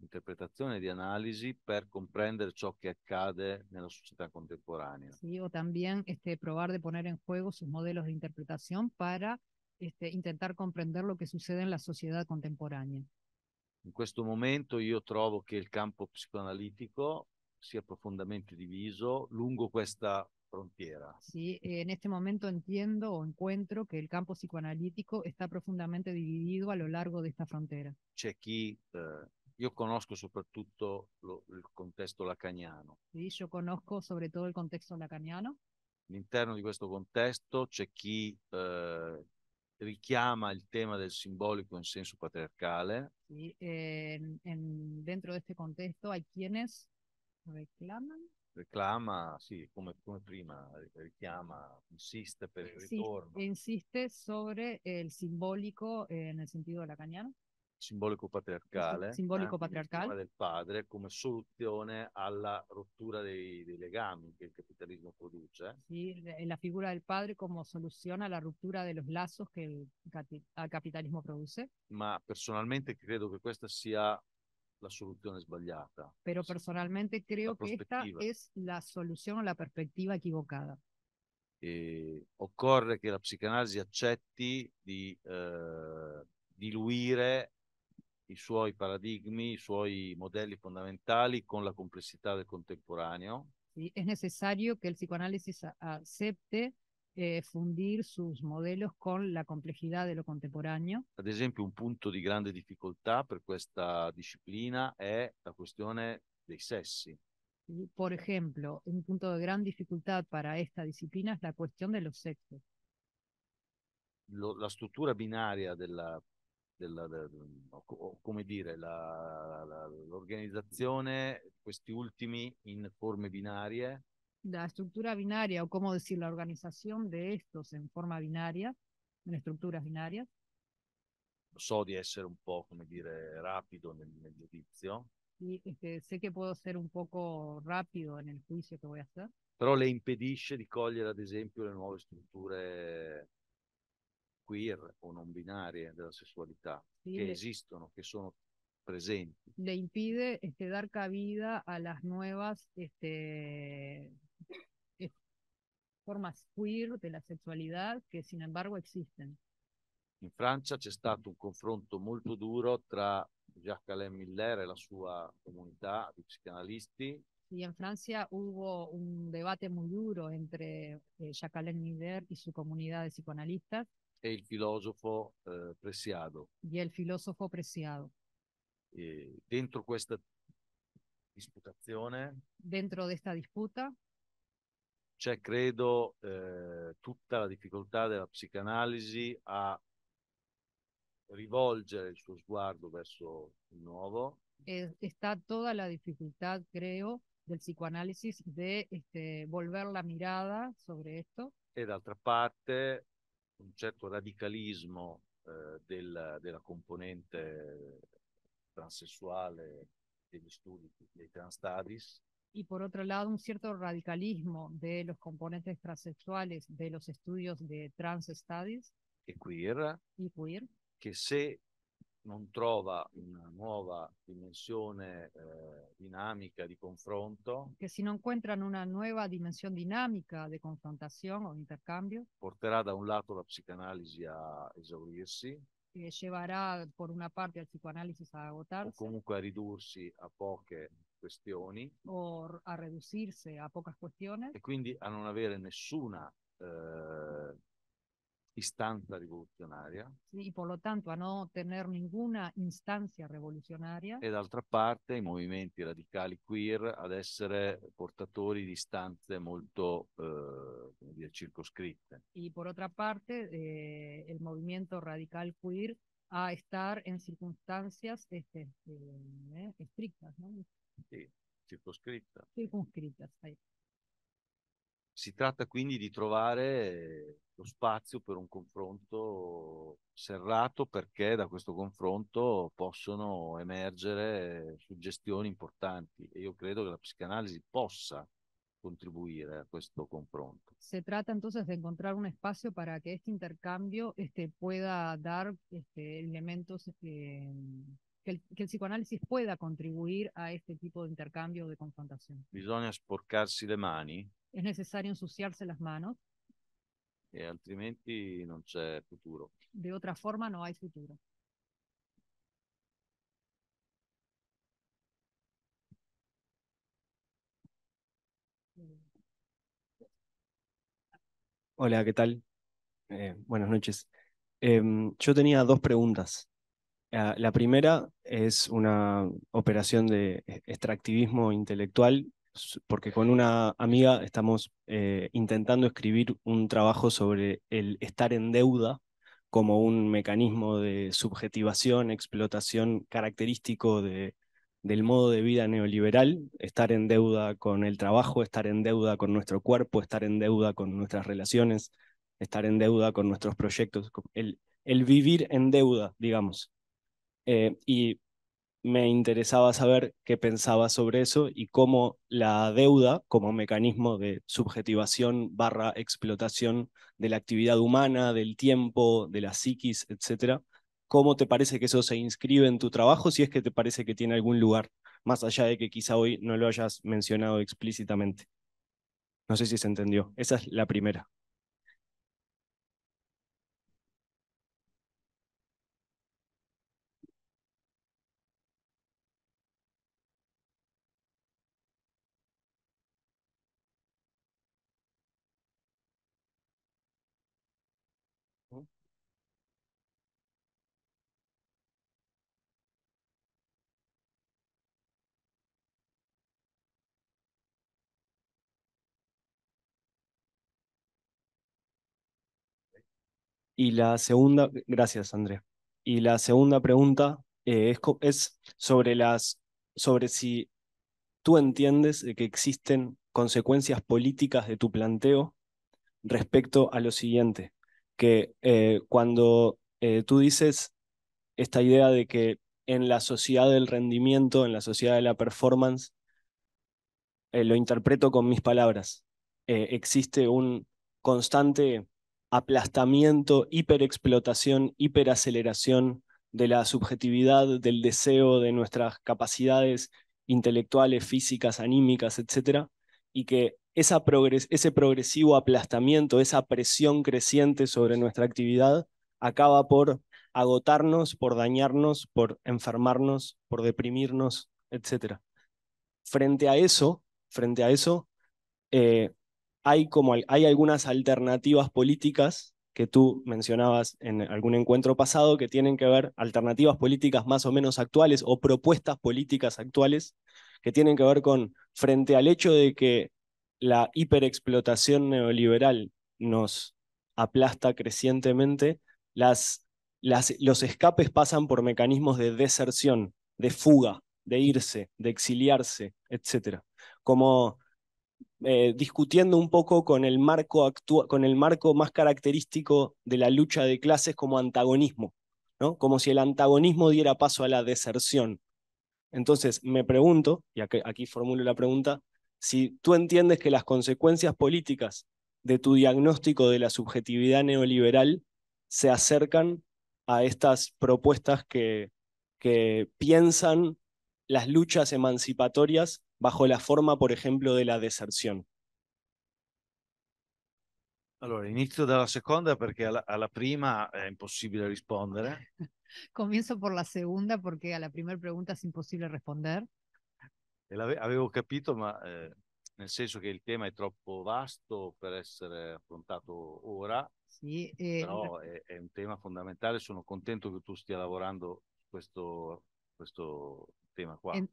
interpretazione, di analisi per comprendere ciò che accade la sociedad contemporánea. Sí, o también este, probar de poner en juego sus modelos de interpretación para este, intentar comprender lo que sucede en la sociedad contemporánea. En questo momento yo trovo que el campo psicoanalitico sia profondamente diviso lungo questa frontera. Sí, en este momento entiendo o encuentro que el campo psicoanalítico está profundamente dividido a lo largo de esta frontera. C'è chi eh, yo conozco soprattutto lo, il contesto lacaniano. Sí, yo conozco sobre todo el contexto lacaniano. All'interno de questo contexto c'è chi eh, richiama il tema del simbolico en senso patriarcale. Sí, eh, en, dentro de este contexto hay quienes reclaman. Reclama, sí, como come prima, richiama, insiste per il Insiste sobre el simbólico en el sentido lacaniano. simbolico patriarcale, simbolico eh, patriarcale. del padre come soluzione alla rottura dei, dei legami che il capitalismo produce. Sì, la figura del padre come soluzione alla rottura dei lazzi che il, il capitalismo produce. Ma personalmente credo che questa sia la soluzione sbagliata. Però personalmente credo che questa es la soluzione o la perspectiva equivocata. E occorre che la psicanalisi accetti di eh, diluire i suoi paradigmi, i suoi modelli fondamentali con la complessità del contemporaneo. Sí, es necesario que el psicoanálisis acepte eh, i suoi modelli con la complejidad de contemporaneo. Ad esempio, un punto di grande difficoltà per questa disciplina è la questione dei sessi. Por ejemplo, un punto de gran dificultad para esta disciplina es la cuestión de los sexos. Lo, la struttura binaria della della, del, come dire, la, la, l'organizzazione di questi ultimi in forme binarie? La struttura binaria, o come dire, l'organizzazione di questi in forma binaria, in struttura binaria? So di essere un po', come dire, rapido nel, nel giudizio. Sì, este, sé que puedo ser un poco rápido en el juicio que voy a hacer. Però le impedisce di cogliere, ad esempio, le nuove strutture queer o non binarie della la sexualidad sí, que le... existen, que son presentes. Le impide este, dar cabida a las nuevas este, formas queer della la che, sin embargo existen. In Francia c'è stato un confronto molto duro tra Jacques-Alain Miller e la sua comunità di psicanalisti. Y en Francia hubo un debate muy duro entre eh, Jacques-Alain Miller y su comunidad de psicoanalistas e il filosofo eh, Presiado. Y el filósofo Presiado. E dentro questa disputazione. Dentro questa disputa. C'è, credo, eh, tutta la difficoltà della psicanalisi a rivolgere il suo sguardo verso il nuovo. Eh, está toda la difficoltà, credo, del psicoanalisi di este, volver la mirada su questo. E d'altra parte un certo radicalismo eh, della, della, componente transessuale degli studi dei trans studies. Y por otro lado, un cierto radicalismo de los componentes transexuales de los estudios de trans studies. Y queer. Y queer. Que se non trova una nuova dimensione eh, dinámica de confronto. Que si no encuentran una nueva dimensión dinámica de confrontación o intercambio. Porterà da un lato la psicanalisi a esaurirsi. Que llevará per una parte al psicoanalisi a agotarse. O comunque a ridursi a poche questioni. O a ridursi a poche questioni. E quindi a non avere nessuna eh, instancia rivoluzionaria. Sì, por lo tanto a non tener ninguna instancia rivoluzionaria. E d'altra parte i movimenti radicali queer ad essere portatori di istanze molto eh, circoscritte. E por otra parte eh, il movimento radical queer a estar in circunstancias este, eh, eh estrictas, ¿no? Sì, Circunscritas. Circunscritas, ahí. Si tratta quindi di trovare eh, lo spazio per un confronto serrato perché da questo confronto possono emergere suggestioni importanti e io credo che la psicanalisi possa contribuire a questo confronto. Se tratta entonces di encontrar un espacio para que este intercambio este, pueda dar este, elementos eh, que, el, que el psicoanálisis pueda contribuir a este tipo de intercambio de confrontación. Bisogna sporcarsi le mani Es necesario ensuciarse las manos. Y eh, altrimenti non c'è futuro. De otra forma no hay futuro. Hola, ¿qué tal? Eh, buenas noches. Em, yo tenía dos preguntas. La primera es una operación de e-, extractivismo intelectual porque con una amiga estamos eh, intentando escribir un trabajo sobre el estar en deuda como un mecanismo de subjetivación, explotación característico de, del modo de vida neoliberal, estar en deuda con el trabajo, estar en deuda con nuestro cuerpo, estar en deuda con nuestras relaciones, estar en deuda con nuestros proyectos, el, vivir en deuda, digamos. Eh, y me interesaba saber qué pensaba sobre eso y cómo la deuda como mecanismo de subjetivación barra explotación de la actividad humana, del tiempo, de la psiquis, etcétera, cómo te parece que eso se inscribe en tu trabajo, si es que te parece que tiene algún lugar, más allá de que quizá hoy no lo hayas mencionado explícitamente. No sé si se entendió. Esa es la primera. Y la segunda, gracias Andrea. Y la segunda pregunta eh, es, sobre, las, sobre si tú entiendes que existen consecuencias políticas de tu planteo respecto a lo siguiente, que eh, cuando eh, tú dices esta idea de que en la sociedad del rendimiento, en la sociedad de la performance, lo interpreto con mis palabras, existe un constante aplastamiento, hiperexplotación, hiperaceleración de la subjetividad, del deseo, de nuestras capacidades intelectuales, físicas, anímicas, etc. Y que esa ese progresivo aplastamiento, esa presión creciente sobre nuestra actividad, acaba por agotarnos, por dañarnos, por enfermarnos, por deprimirnos, etc. Frente a eso, frente a eso, eh, hay, como, hay algunas alternativas políticas que tú mencionabas en algún encuentro pasado que tienen que ver alternativas políticas más o menos actuales o propuestas políticas actuales que tienen que ver con frente al hecho de que la hiperexplotación neoliberal nos aplasta crecientemente, las, los escapes pasan por mecanismos de deserción, de fuga, de irse, de exiliarse, etc. Como eh, discutiendo un poco con el, marco con el marco más característico de la lucha de clases como antagonismo, ¿no? como si el antagonismo diera paso a la deserción. Entonces, me pregunto, y aquí, aquí formulo la pregunta, si tú entiendes que las consecuencias políticas de tu diagnóstico de la subjetividad neoliberal se acercan a estas propuestas que, que piensan las luchas emancipatorias bajo la forma, por ejemplo, de la deserción. Allora, inizio dalla segunda, porque alla, la prima è impossibile rispondere. Comienzo por la segunda porque a la primera pregunta es imposible responder. Había e avevo capito, ma eh, nel senso che il tema es troppo vasto per essere affrontato ora, sì, pero però un tema fondamentale, sono contento che tu stia lavorando su questo, questo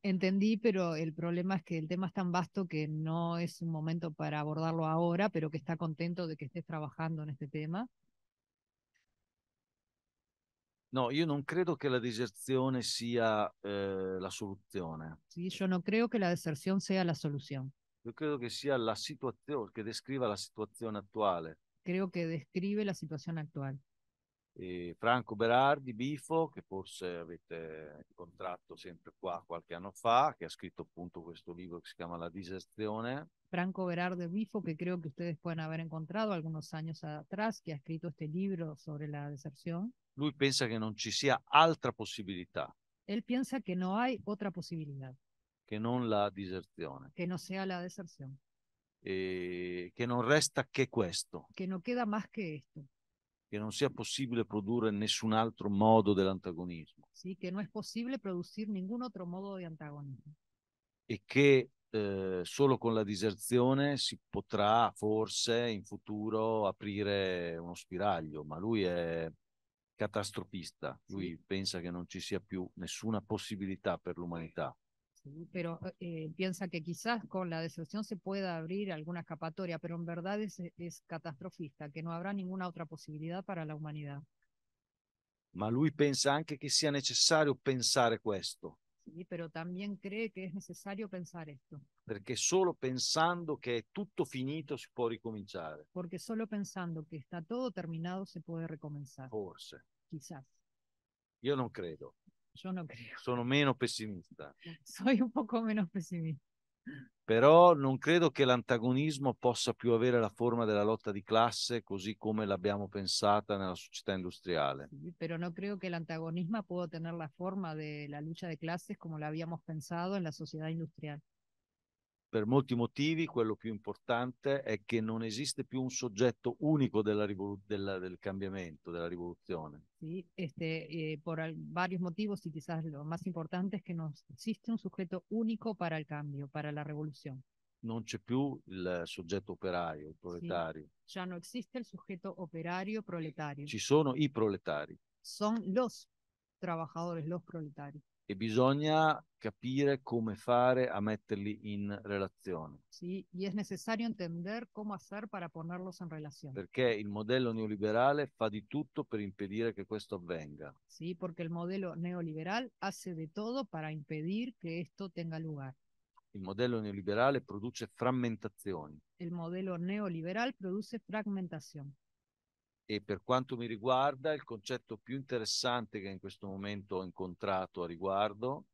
entendí, pero el problema es que el tema es tan vasto que no es un momento para abordarlo ahora, pero que está contento de que estés trabajando en este tema. No, yo no creo que la deserción sea eh, la solución. sí, yo no creo que la deserción sea la solución. Yo creo que sea la situación que describa la situación actual. Creo que describe la situación actual. E Franco Berardi Bifo, che forse avete incontrato sempre qua qualche anno fa, che ha scritto appunto questo libro che si chiama La diserzione. Franco Berardi Bifo, che credo che ustedes puedan aver incontrato alcuni anni atrás, che ha scritto questo libro sobre la deserción. Lui pensa che non ci sia altra possibilità. Él piensa que no hay otra posibilidad. Che non la diserzione. Que no sea la deserción. E che non resta che questo. Que no queda más que esto che non sia possibile produrre nessun altro modo dell'antagonismo. antagonismo. Sí, que no es posible producir ningún modo di antagonismo. E che eh, solo con la diserzione si potrà forse in futuro aprire uno spiraglio, ma lui è catastrofista, lui sì. pensa che non ci sia più nessuna possibilità per l'umanità. pero eh, piensa que quizás con la deserción se pueda abrir alguna escapatoria, pero en verdad e, es, catastrofista, que no habrá ninguna otra posibilidad para la humanidad. Ma lui pensa anche che sia necessario pensare Sí, pero también cree que es necesario pensar esto. Perché solo pensando che è tutto finito si può ricominciare. Porque solo pensando que está todo terminado se puede recomenzar. Forse. Quizás. Yo no creo. Sono, sono meno pessimista. Sono un po' meno pessimista. Però non credo che l'antagonismo possa più avere la forma della lotta di classe così come l'abbiamo pensata nella società industriale. Sí, pero no creo que el antagonismo pueda la forma della lotta di classe come l'abbiamo pensato nella società industriale per molti motivi quello più importante è che non esiste più un soggetto unico della rivolu- della, del cambiamento, della rivoluzione. Sì, este, eh, por varios motivos y quizás lo más importante è che non esiste un soggetto unico per il cambio, per la rivoluzione. Non c'è più il soggetto operario, il proletario. Sí, ya no existe il soggetto operario proletario. Ci sono i proletari. Sono los trabajadores, los proletari e bisogna capire come fare a metterli in relazione. Sì, e è necessario entender come fare per ponerlos in relazione. Perché il modello neoliberale fa di tutto per impedire che questo avvenga. Sì, perché il modello neoliberale hace di tutto per impedire che questo tenga luogo. Il modello neoliberale produce frammentazioni. Il modello neoliberale produce frammentazioni e per quanto mi riguarda il concetto più interessante che in questo momento ho incontrato a riguardo.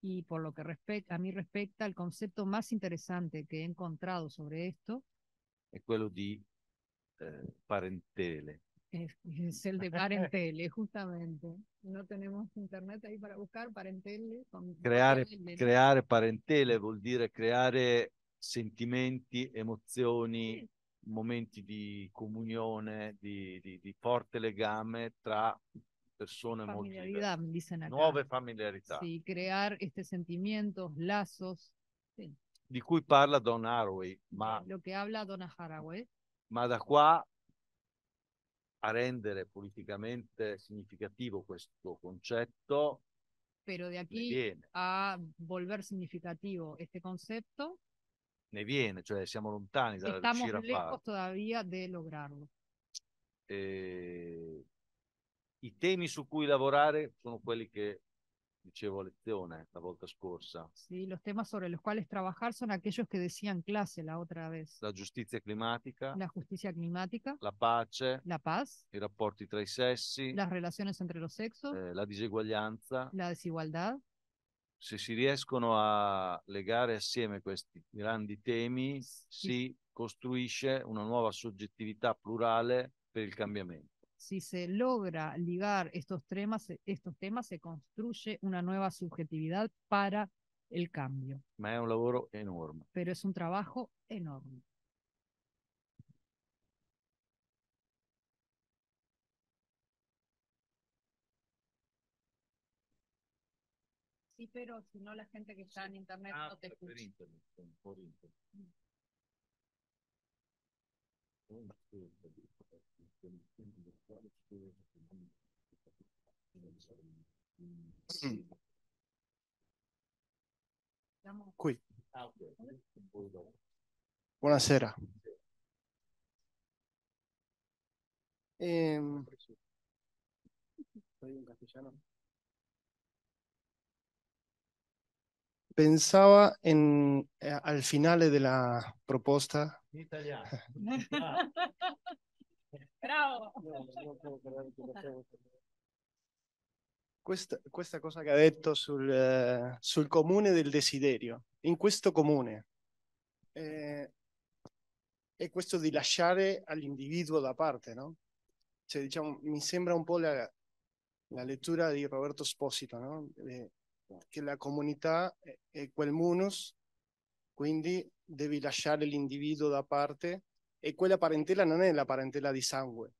Y por lo che a me respecta, il concetto più interessante che ho incontrato su questo è quello di eh, parentele. Es, es, el parentele, giustamente non abbiamo internet ahí per buscar parentele. Con creare, parentele. creare parentele vuol dire creare sentimenti, emozioni, momenti di comunione, di, di, di forte legame tra persone familiaridad, muy dicen acá. nuove familiarità. Sì, creare questi sentimenti, lazos. Sí. Di cui parla Don Haraway, ma, Lo che habla Don Haraway. ma da qua a rendere politicamente significativo questo concetto. Però da qui a volver significativo questo concetto ne viene, cioè siamo lontani da riuscire a fare. todavía di lograrlo. Eh, I temi su cui lavorare sono quelli che dicevo a lezione la volta scorsa. Sì, i temi sobre los cuales trabajar son aquellos que decía en clase la otra vez. La giustizia climatica. La giustizia climatica. La pace. La paz. I rapporti tra i sessi. Las relaciones entre los sexos. Eh, la diseguaglianza. La desigualdad se si riescono a legare assieme questi grandi temi, si costruisce una nuova soggettività plurale per il cambiamento. Si se logra ligar estos temas, estos temas se construye una nueva subjetividad para el cambio. Ma è un lavoro enorme. Pero es un trabajo enorme. pero si no la gente que está en internet ah, no te escucha. Internet, por internet. Qui. Mm. Ah, Buonasera. Eh, em, soy un castellano. pensaba en, eh, al finale della proposta. In italiano. Bravo. Questa, questa, cosa che ha detto sul, eh, sul comune del desiderio, in questo comune, eh, è questo di lasciare all'individuo da parte, no? Cioè, diciamo, mi sembra un po' la, la lettura di Roberto Sposito, no? De, eh, che la comunità è eh, quel eh, munus, quindi devi lasciare l'individuo da parte e quella parentela non è la parentela di sangue.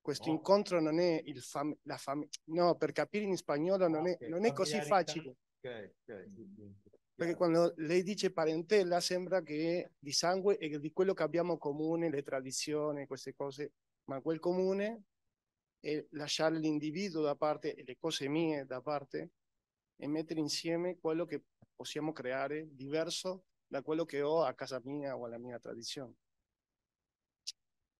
Questo oh. incontro non è il fam- la famiglia. No, per capire in spagnolo non, ah, okay. è, non è, così facile. Okay. Okay. Mm-hmm. Perché quando lei dice parentela sembra che è di sangue e di quello che abbiamo comune, le tradizioni, queste cose, ma quel comune è lasciare l'individuo da parte e le cose mie da parte e mettere insieme quello che possiamo creare eh, diverso da quello che ho a casa mia o alla mia tradizione.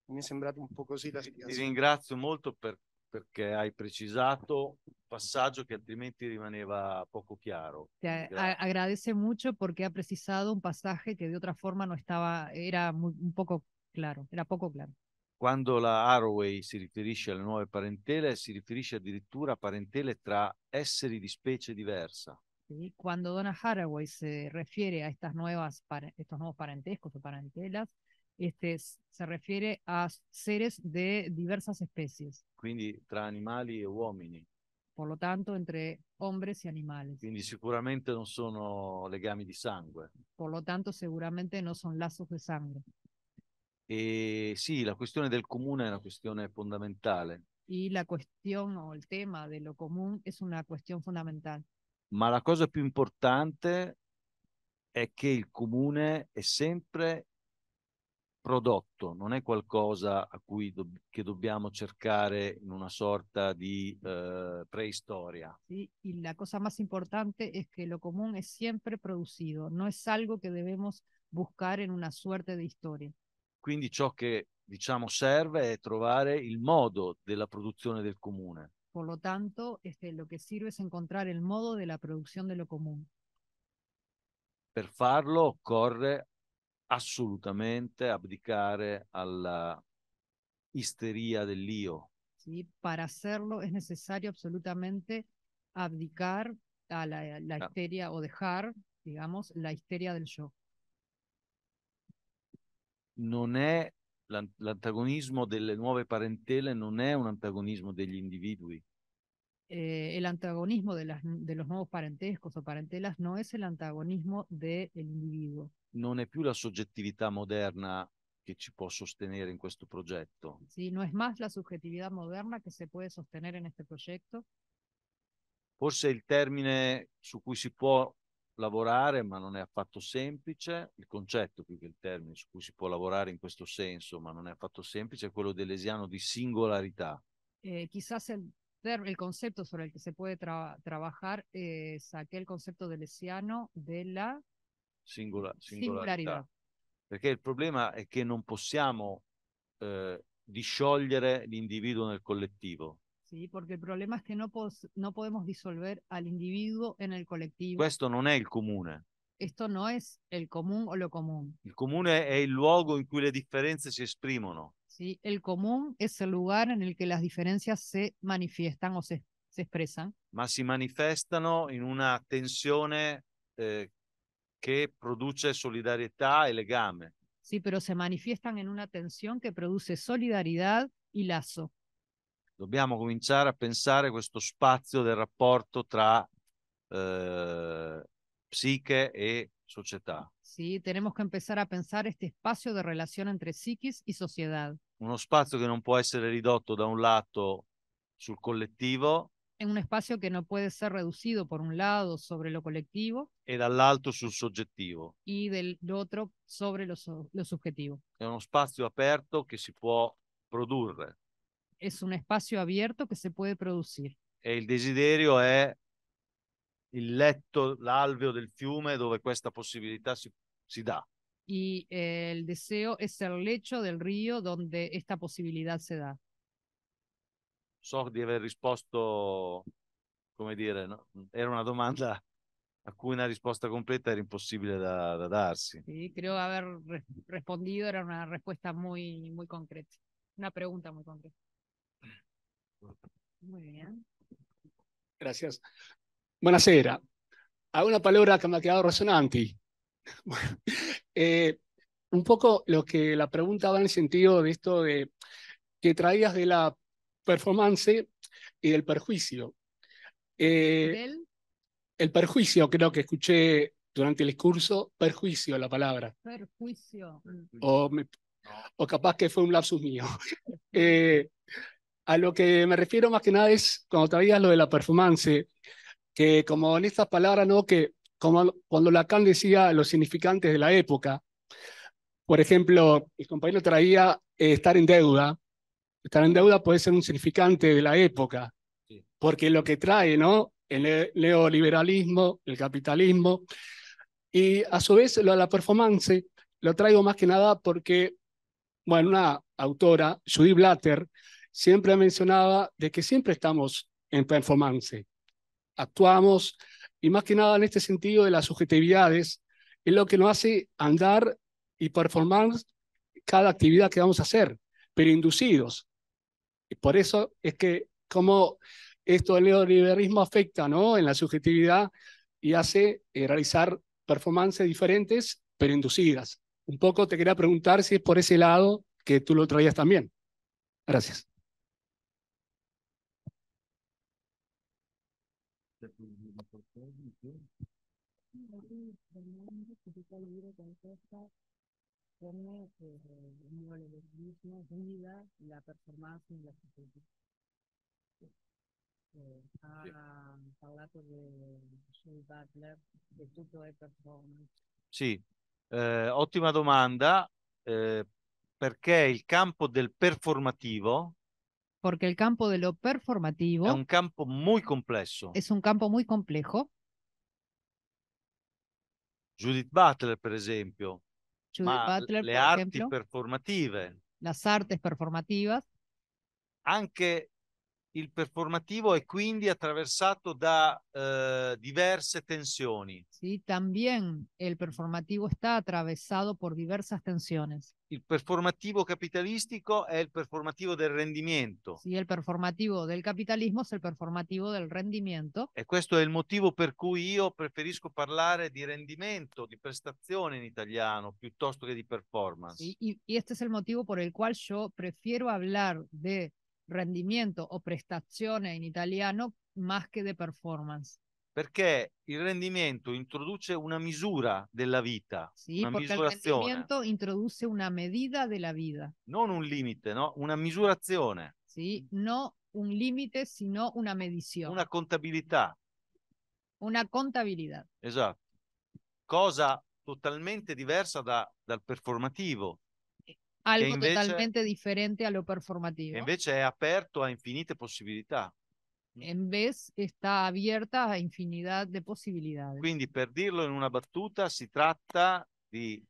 Mi è sembrato un po' così la situazione. Ti ringrazio molto per, perché hai precisato un passaggio che altrimenti rimaneva poco chiaro. Te agradece molto perché hai precisato un passaggio che di otra forma no estaba, era un poco claro, era poco claro. Quando la Haraway si riferisce alle nuove parentele, si riferisce addirittura a parentele tra esseri di specie diversa. ¿sí? Cuando Donna Haraway se refiere a estas nuevas, estos nuevos parentescos o parentelas, este, se refiere a seres de diversas especies. Quindi tra animali e uomini. Por lo tanto, entre hombres y animales. Quindi sicuramente non sono legami di sangue. Por lo tanto, seguramente no son lazos de sangre. Eh, sí, la questione del comune è una questione fondamentale. Y la questione o il tema dello comune è una questione fondamentale. Ma la cosa più importante è che il comune è sempre prodotto, non è qualcosa a cui do che dobbiamo cercare in una sorta di eh, preistoria. Sì, y la cosa più importante è che lo comune è sempre producido, non è algo che dobbiamo buscare in una sorta di historia. Quindi ciò che diciamo serve è trovare il modo della produzione del comune. Por lo tanto, este, lo che serve è encontrar il modo della produzione dello comune. Per farlo occorre assolutamente abdicare alla isteria dell'io. Sí, para hacerlo es necesario absolutamente abdicar a la, la ah. o dejar, digamos, la histeria del yo non è l'antagonismo delle nuove parentele non è un antagonismo degli individui. Eh, el antagonismo de, los nuevos parentescos o parentelas no es el antagonismo del individuo. Non è più la soggettività moderna che ci può sostenere in questo progetto. Sí, no es más la subjetividad moderna que se puede sostener en este proyecto. Forse il termine su cui si può lavorare, ma non è affatto semplice. Il concetto più che il termine su cui si può lavorare in questo senso, ma non è affatto semplice, è quello dell'esiano di singolarità. Eh, quizás el, el, concepto sobre el que se puede tra trabajar es eh, aquel concepto del esiano de la singolarità. singolarità. Perché il problema è che non possiamo eh, disciogliere l'individuo nel collettivo. ¿sí? porque el problema es que no no podemos disolver al individuo en el colectivo. Esto no es el comune. Esto no es el común o lo común. El comune es el luogo in cui le differenze si esprimono. ¿sí? El común es el lugar en el que las diferencias se manifiestan o se, se expresan, más si manifestano una tensión eh, produce solidarietà e legame. sí, pero se manifiestan en una tensión que produce solidaridad y lazo. dobbiamo cominciare a pensare questo spazio del rapporto tra eh, psique e società. Sì, tenemos que empezar a pensar este espacio de relación entre psiquis y sociedad. Uno spazio che non può essere ridotto da un lato sul collettivo. È un spazio che non può essere reducido por un lato sobre lo colectivo. E dall'altro sul soggettivo. E dall'altro otro sobre lo, so lo subjetivo. È uno spazio aperto che si può produrre es un espacio abierto che si può producir. E il desiderio è il letto, l'alveo del fiume dove questa possibilità si, si dà. y eh, el deseo es el lecho del río donde esta posibilidad se da. So di aver risposto, come dire, no? era una domanda a cui una risposta completa era impossibile da, da darsi. Sí, creo haber re respondido, era una respuesta muy, muy concreta, una pregunta muy concreta. Muy bien. Gracias. Buenasera, Hago ah, una palabra que me ha quedado resonante. Eh, un poco lo que la pregunta va en el sentido de esto de que traías de la performance y del perjuicio. Eh, ¿El? perjuicio, creo que escuché durante el discurso, perjuicio la palabra. Perjuicio. O, o capaz que fue un lapsus mío. Eh, a lo que me refiero más que nada es cuando traía lo de la performance, que como en estas palabras, ¿no? Que como cuando Lacan decía los significantes de la época, por ejemplo, el compañero traía eh, estar en deuda. Estar en deuda puede ser un significante de la época, porque lo que trae, ¿no? El neoliberalismo, el capitalismo, y a su vez lo de la performance lo traigo más que nada porque, bueno, una autora, Judy Blatter, siempre mencionaba de que siempre estamos en performance. Actuamos, y más que nada en este sentido de las subjetividades, es lo que nos hace andar y performar cada actividad que vamos a hacer, pero inducidos. Y por eso es que como esto del neoliberalismo afecta ¿no? en la subjetividad y hace eh, realizar performances diferentes, pero inducidas. Un poco te quería preguntar si es por ese lado que tú lo traías también. Gracias. sí, el eh, eh, ottima domanda. Eh, campo del performativo Porque el campo de lo performativo un campo Es un campo muy complejo. Judith Butler, per esempio. Judith Ma Butler, le arti esempio, performative. Las artes performativas. Anche il performativo è quindi attraversato da eh, diverse tensioni. Sì, también il performativo está attraversato por diversas tensiones. Il performativo capitalistico è il performativo del rendimento. Sì, il performativo del capitalismo è il performativo del rendimento. E questo è il motivo per cui io preferisco parlare di rendimento, di prestazione in italiano, piuttosto che di performance. Sì, E questo è il motivo per il quale io prefiero parlare di rendimento o prestazione in italiano más che de performance. Perché il rendimento introduce una misura della vita, sì, una misurazione. Il rendimento introduce una medida della vita. Non un limite, no? Una misurazione. Sì, non un limite, sino una medizione. Una contabilità. Una contabilità. Esatto. Cosa totalmente diversa da, dal performativo algo invece, totalmente differente a lo performativo. Invece è aperto a infinite possibilità. En vez está abierta a infinidad de posibilidades. Quindi per dirlo in una battuta si tratta di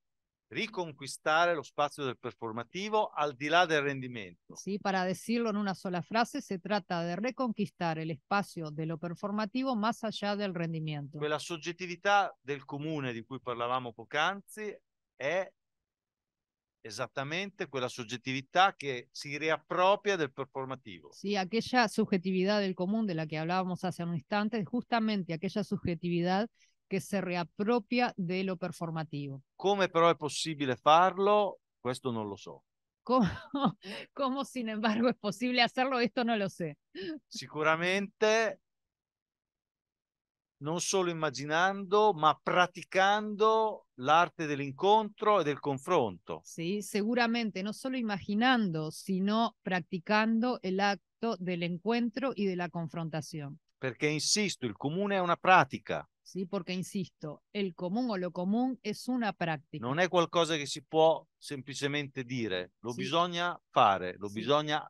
riconquistare lo spazio del performativo al di là del rendimento. Sì, per dirlo in una sola frase, si tratta di riconquistare lo spazio dello performativo más allá del rendimento. Quella soggettività del comune di cui parlavamo poc'anzi è Exactamente, quella subjetividad que se reapropia del performativo. Sí, aquella subjetividad del común de la que hablábamos hace un instante, justamente aquella subjetividad que se reapropia de lo performativo. Come però è possibile farlo? Questo pues non lo so. ¿Cómo, sin embargo es posible hacerlo? Esto no lo sé. Sicuramente non solo immaginando, ma praticando l'arte dell'incontro e del confronto. Sì, sicuramente, non solo immaginando, sino praticando l'atto dell'incontro e della confrontazione. Perché insisto, il comune è una pratica. Sì, perché insisto, il comune o lo comune è una pratica. Non è qualcosa che si può semplicemente dire, lo sí. bisogna fare, lo sí. bisogna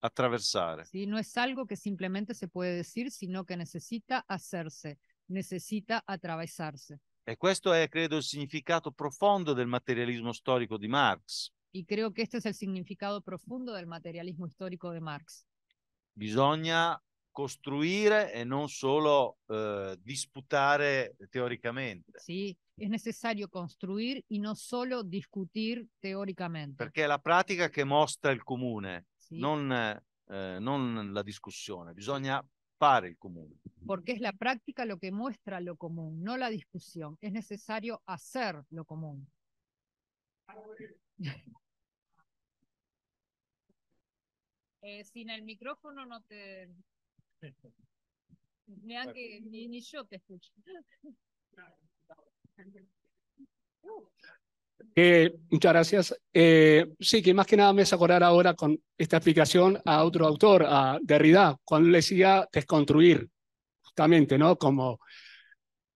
atravesar. Sí, no es algo que simplemente se puede decir, sino que necesita hacerse, necesita atravesarse. E questo è, credo, il significato profondo del materialismo storico di Marx. E credo che questo sia il significato profondo del materialismo storico di Marx. Bisogna costruire e non solo eh, disputare teoricamente. Sì, è necessario costruire e non solo discutere teoricamente. Perché è la pratica che mostra il comune. no eh, non, la discusión bisogna fare il comune. Porque es la práctica lo que muestra lo común, no la discusión. Es necesario hacer lo común. Eh, sin el micrófono no te... ni, ni yo te escucho muchas gracias. Eh, sí, que más que nada me es acordar ahora con esta explicación a otro autor, a Derrida, cuando le decía desconstruir, justamente, ¿no? Como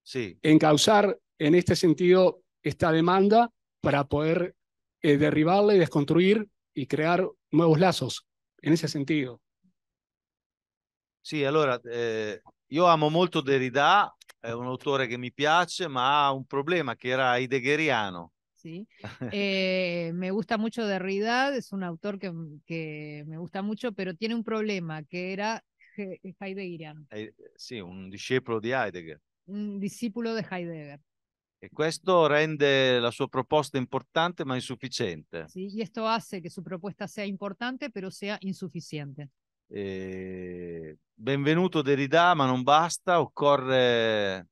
sí. encauzar en este sentido esta demanda para poder eh, derribarla y desconstruir y crear nuevos lazos, en ese sentido. Sí, allora, Yo eh, amo mucho Derrida, es un autor que me piace, pero ha un problema que era heideggeriano. ¿sí? Eh, me gusta mucho Derrida, es un autor que, mm, que, me gusta mucho, pero tiene un problema, que era Heideggerian. Eh, sì, un discípulo di Heidegger. Un discípulo di Heidegger. E questo rende la sua proposta importante ma insufficiente. Sì, e questo hace che sua proposta sia importante però sia insufficiente. Eh, benvenuto Derrida, ma non basta, occorre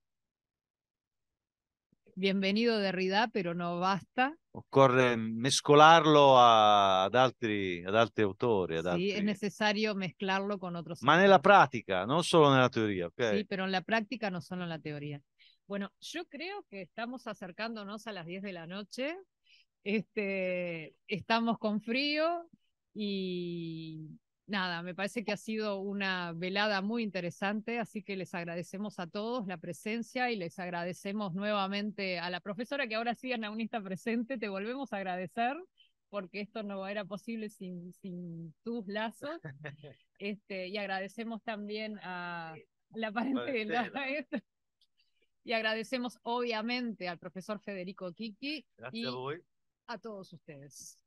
bienvenido Derrida, pero no basta. Occorre mezclarlo a, ad, altri, ad altri sí, es necesario mezclarlo con otros. Más en la práctica, no solo en la teoría. Sí, pero en la práctica, no solo en la teoría. Bueno, yo creo que estamos acercándonos a las 10 de la noche. Este, estamos con frío y nada, me parece que ha sido una velada muy interesante, así que les agradecemos a todos la presencia y les agradecemos nuevamente a la profesora que ahora sí es unista presente, te volvemos a agradecer porque esto no era posible sin, tus lazos. Este, y agradecemos también a la parentela. Y agradecemos obviamente al profesor Federico Kiki Gracias, y a todos ustedes.